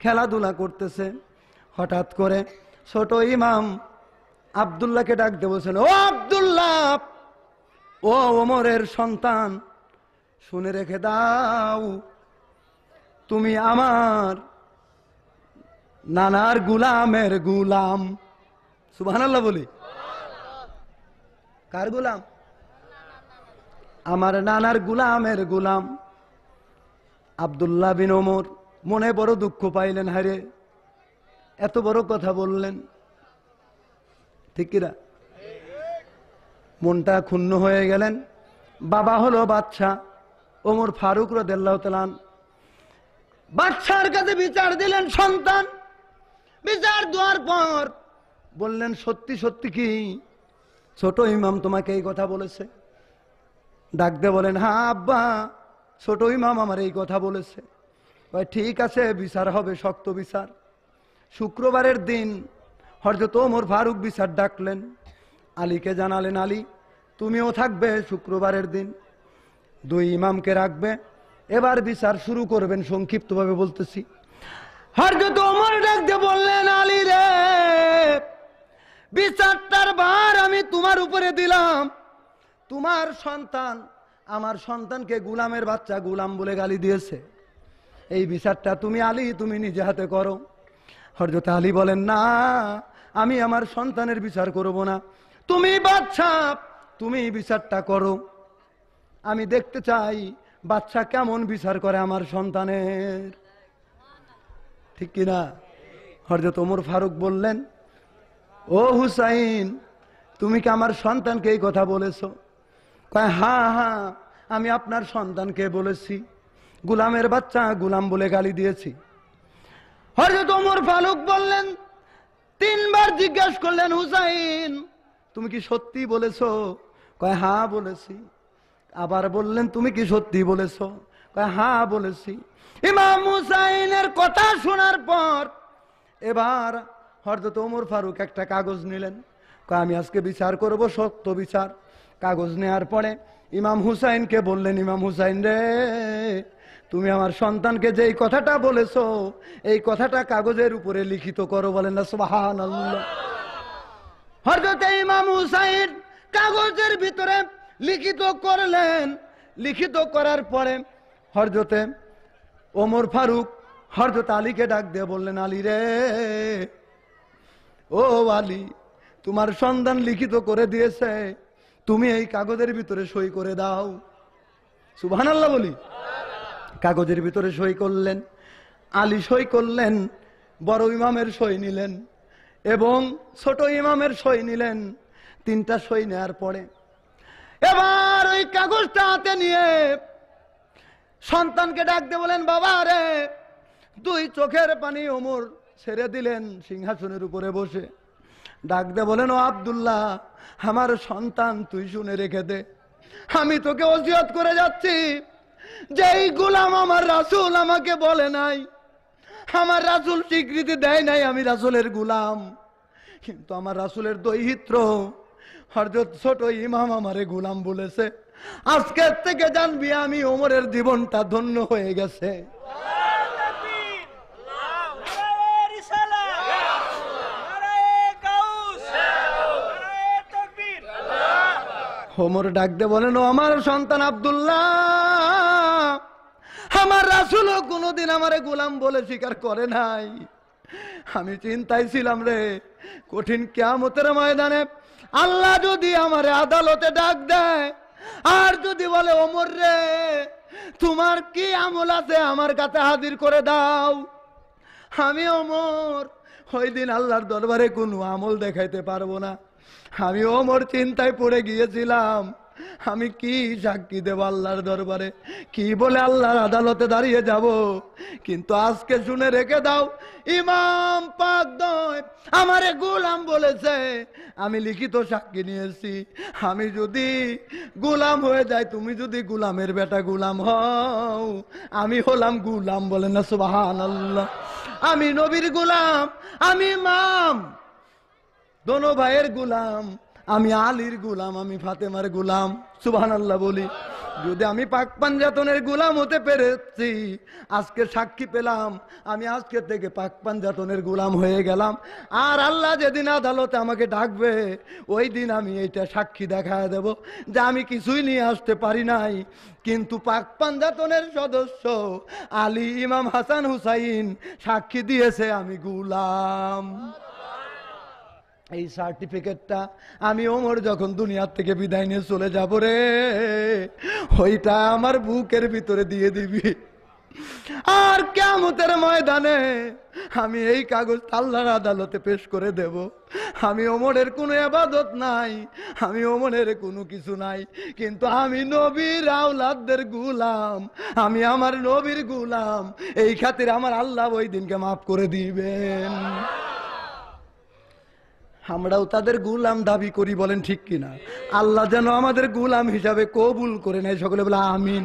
খেলাধুলা করতেছে হঠাৎ করে ছোট ইমাম আবদুল্লাহকে ডাকতে বলছেন ও আবদুল্লাহ ও ওমরের সন্তান শুনে রেখে দাও তুমি আমার নানার গুলামের গুলাম সুবাহ বলি কার গুলাম আমার নানার গুলামের গুলাম আবদুল্লাহ বিন ওমর মনে বড় দুঃখ পাইলেন হারে এত বড় কথা বললেন ঠিক কিনা মনটা ক্ষুণ্ণ হয়ে গেলেন বাবা হলো বাচ্চা ওমর ফারুক রান বাচ্চার কাছে বিচার দিলেন সন্তান বিচার দেওয়ার পর বললেন সত্যি সত্যি কি ছোট ইমাম তোমাকে এই কথা বলেছে ডাকতে বলেন হ্যাঁ আব্বা ছোট ইমাম আমার এই কথা বলেছে ঠিক আছে বিচার হবে শক্ত বিচার শুক্রবারের দিন হরজত ওমর ফারুক বিচার ডাকলেন আলীকে জানালেন আলী তুমিও থাকবে শুক্রবারের দিন দুই ইমামকে রাখবে এবার বিচার শুরু করবেন সংক্ষিপ্তভাবে বলতেছি হরজত ওমর ডাকতে বললেন আলী রে বিচারটার ভার আমি তোমার উপরে দিলাম তোমার সন্তান আমার সন্তানকে গুলামের বাচ্চা গুলাম বলে গালি দিয়েছে এই বিচারটা তুমি আলী তুমি নিজে হাতে করো হরজত আলী বলেন না আমি আমার সন্তানের বিচার করব না তুমি বাচ্চা তুমি বিচারটা করো আমি দেখতে চাই বাচ্চা কেমন বিচার করে আমার সন্তানের ঠিক কিনা হরজত ওমর ফারুক বললেন ও হুসাইন তুমি কি আমার সন্তানকে এই কথা বলেছ কয় হা হ্যাঁ, হা হ্যাঁ, আমি আপনার সন্তানকে বলেছি গুলামের বাচ্চা গুলাম বলে গালি দিয়েছি হরজত ওমর ফারুক বললেন তিনবার জিজ্ঞাস করলেন হুসাইন তুমি কি সত্যি বলেছ কয় হ্যাঁ বলেছি আবার বললেন তুমি কি সত্যি বলেছ কয় হ্যাঁ বলেছি ইমাম হুসাইনের কথা শোনার পর এবার হরদত ওমর ফারুক একটা কাগজ নিলেন আমি আজকে বিচার করব সত্য বিচার কাগজ নেওয়ার পরে ইমাম হুসাইনকে বললেন ইমাম হুসাইন রে তুমি আমার সন্তানকে যে এই কথাটা বলেছ এই কথাটা কাগজের উপরে লিখিত করো বলেন না সুবাহান হরজতে ইমাম হুসাইন কাগজের ভিতরে লিখিত করলেন লিখিত করার পরে হরজতে ওমর ফারুক হরজত আলীকে ডাক দিয়ে বললেন আলী রে ও আলী তোমার সন্তান লিখিত করে দিয়েছে তুমি এই কাগজের ভিতরে সই করে দাও সুবাহান বলি কাগজের ভিতরে সই করলেন আলী সই করলেন বড় ইমামের সই নিলেন এবং ছোট ইমামের সই নিলেন তিনটা সই নেয়ার পরে এবার ওই কাগজটা হাতে নিয়ে সন্তানকে ডাকতে বলেন বাবা রে দুই চোখের পানি ওমর ছেড়ে দিলেন সিংহাসনের উপরে বসে ডাকতে বলেন ও আবদুল্লাহ আমার সন্তান তুই শুনে রেখে দে আমি তোকে অজিয়ত করে যাচ্ছি যে এই গোলাম আমার রাসুল আমাকে বলে নাই আমার রাসুল স্বীকৃতি দেয় নাই আমি রাসুলের গুলাম কিন্তু আমার রাসুলের দৈহিত্র হরজত ছোট ইমাম আমারে গুলাম বলেছে আজকের থেকে জানবি আমি ওমরের জীবনটা ধন্য হয়ে গেছে হোমর ডাকতে বলেন ও আমার সন্তান আবদুল্লাহ আমার রাসুলও কোনোদিন আমারে গোলাম বলে স্বীকার করে নাই আমি চিন্তায় ছিলাম রে কঠিন কেমতের ময়দানে আল্লাহ যদি আমার আদালতে ডাক দেয় আর যদি বলে ওমর রে তোমার কি আমল আছে আমার কাছে হাজির করে দাও আমি ওমর ওই দিন আল্লাহর দরবারে কোনো আমল দেখাইতে পারবো না আমি ওমর চিন্তায় পড়ে গিয়েছিলাম আমি কি সাক্ষী দেব আল্লাহর দরবারে কি বলে আল্লাহর আদালতে দাঁড়িয়ে যাব কিন্তু আজকে শুনে রেখে দাও ইমাম পাক দয় আমারে গোলাম বলেছে আমি লিখিত সাক্ষী নিয়েছি আমি যদি গোলাম হয়ে যাই তুমি যদি গোলামের বেটা গোলাম হও আমি হলাম গোলাম বলে না সুবাহান আল্লাহ আমি নবীর গোলাম আমি ইমাম দোনো ভাইয়ের গোলাম আমি আলীর গুলাম আমি ফাতেমার গুলাম সুবাহ আল্লাহ বলি যদি আমি পাক পাঞ্জাতনের গুলাম হতে পেরেছি আজকে সাক্ষী পেলাম আমি আজকে থেকে পাক পাঞ্জাতনের গুলাম হয়ে গেলাম আর আল্লাহ যেদিন আদালতে আমাকে ডাকবে ওই দিন আমি এইটা সাক্ষী দেখা দেব যে আমি কিছুই নিয়ে আসতে পারি নাই কিন্তু পাক পাঞ্জাতনের সদস্য আলী ইমাম হাসান হুসাইন সাক্ষী দিয়েছে আমি গুলাম এই সার্টিফিকেটটা আমি ওমর যখন দুনিয়ার থেকে বিদায় নিয়ে চলে যাব রে ওইটা আমার বুকের ভিতরে দিয়ে দিবি আর কেমতের ময়দানে আমি এই কাগজ তাল্লার আদালতে পেশ করে দেব আমি ওমরের কোনো আবাদত নাই আমি ওমরের কোনো কিছু নাই কিন্তু আমি নবীর আওলাদদের গুলাম আমি আমার নবীর গুলাম এই খাতির আমার আল্লাহ ওই দিনকে মাফ করে দিবেন আমরাও তাদের গুলাম দাবি করি বলেন ঠিক কিনা আল্লাহ যেন আমাদের গুলাম হিসাবে কবুল করে নেয় সকলে বলে আমিন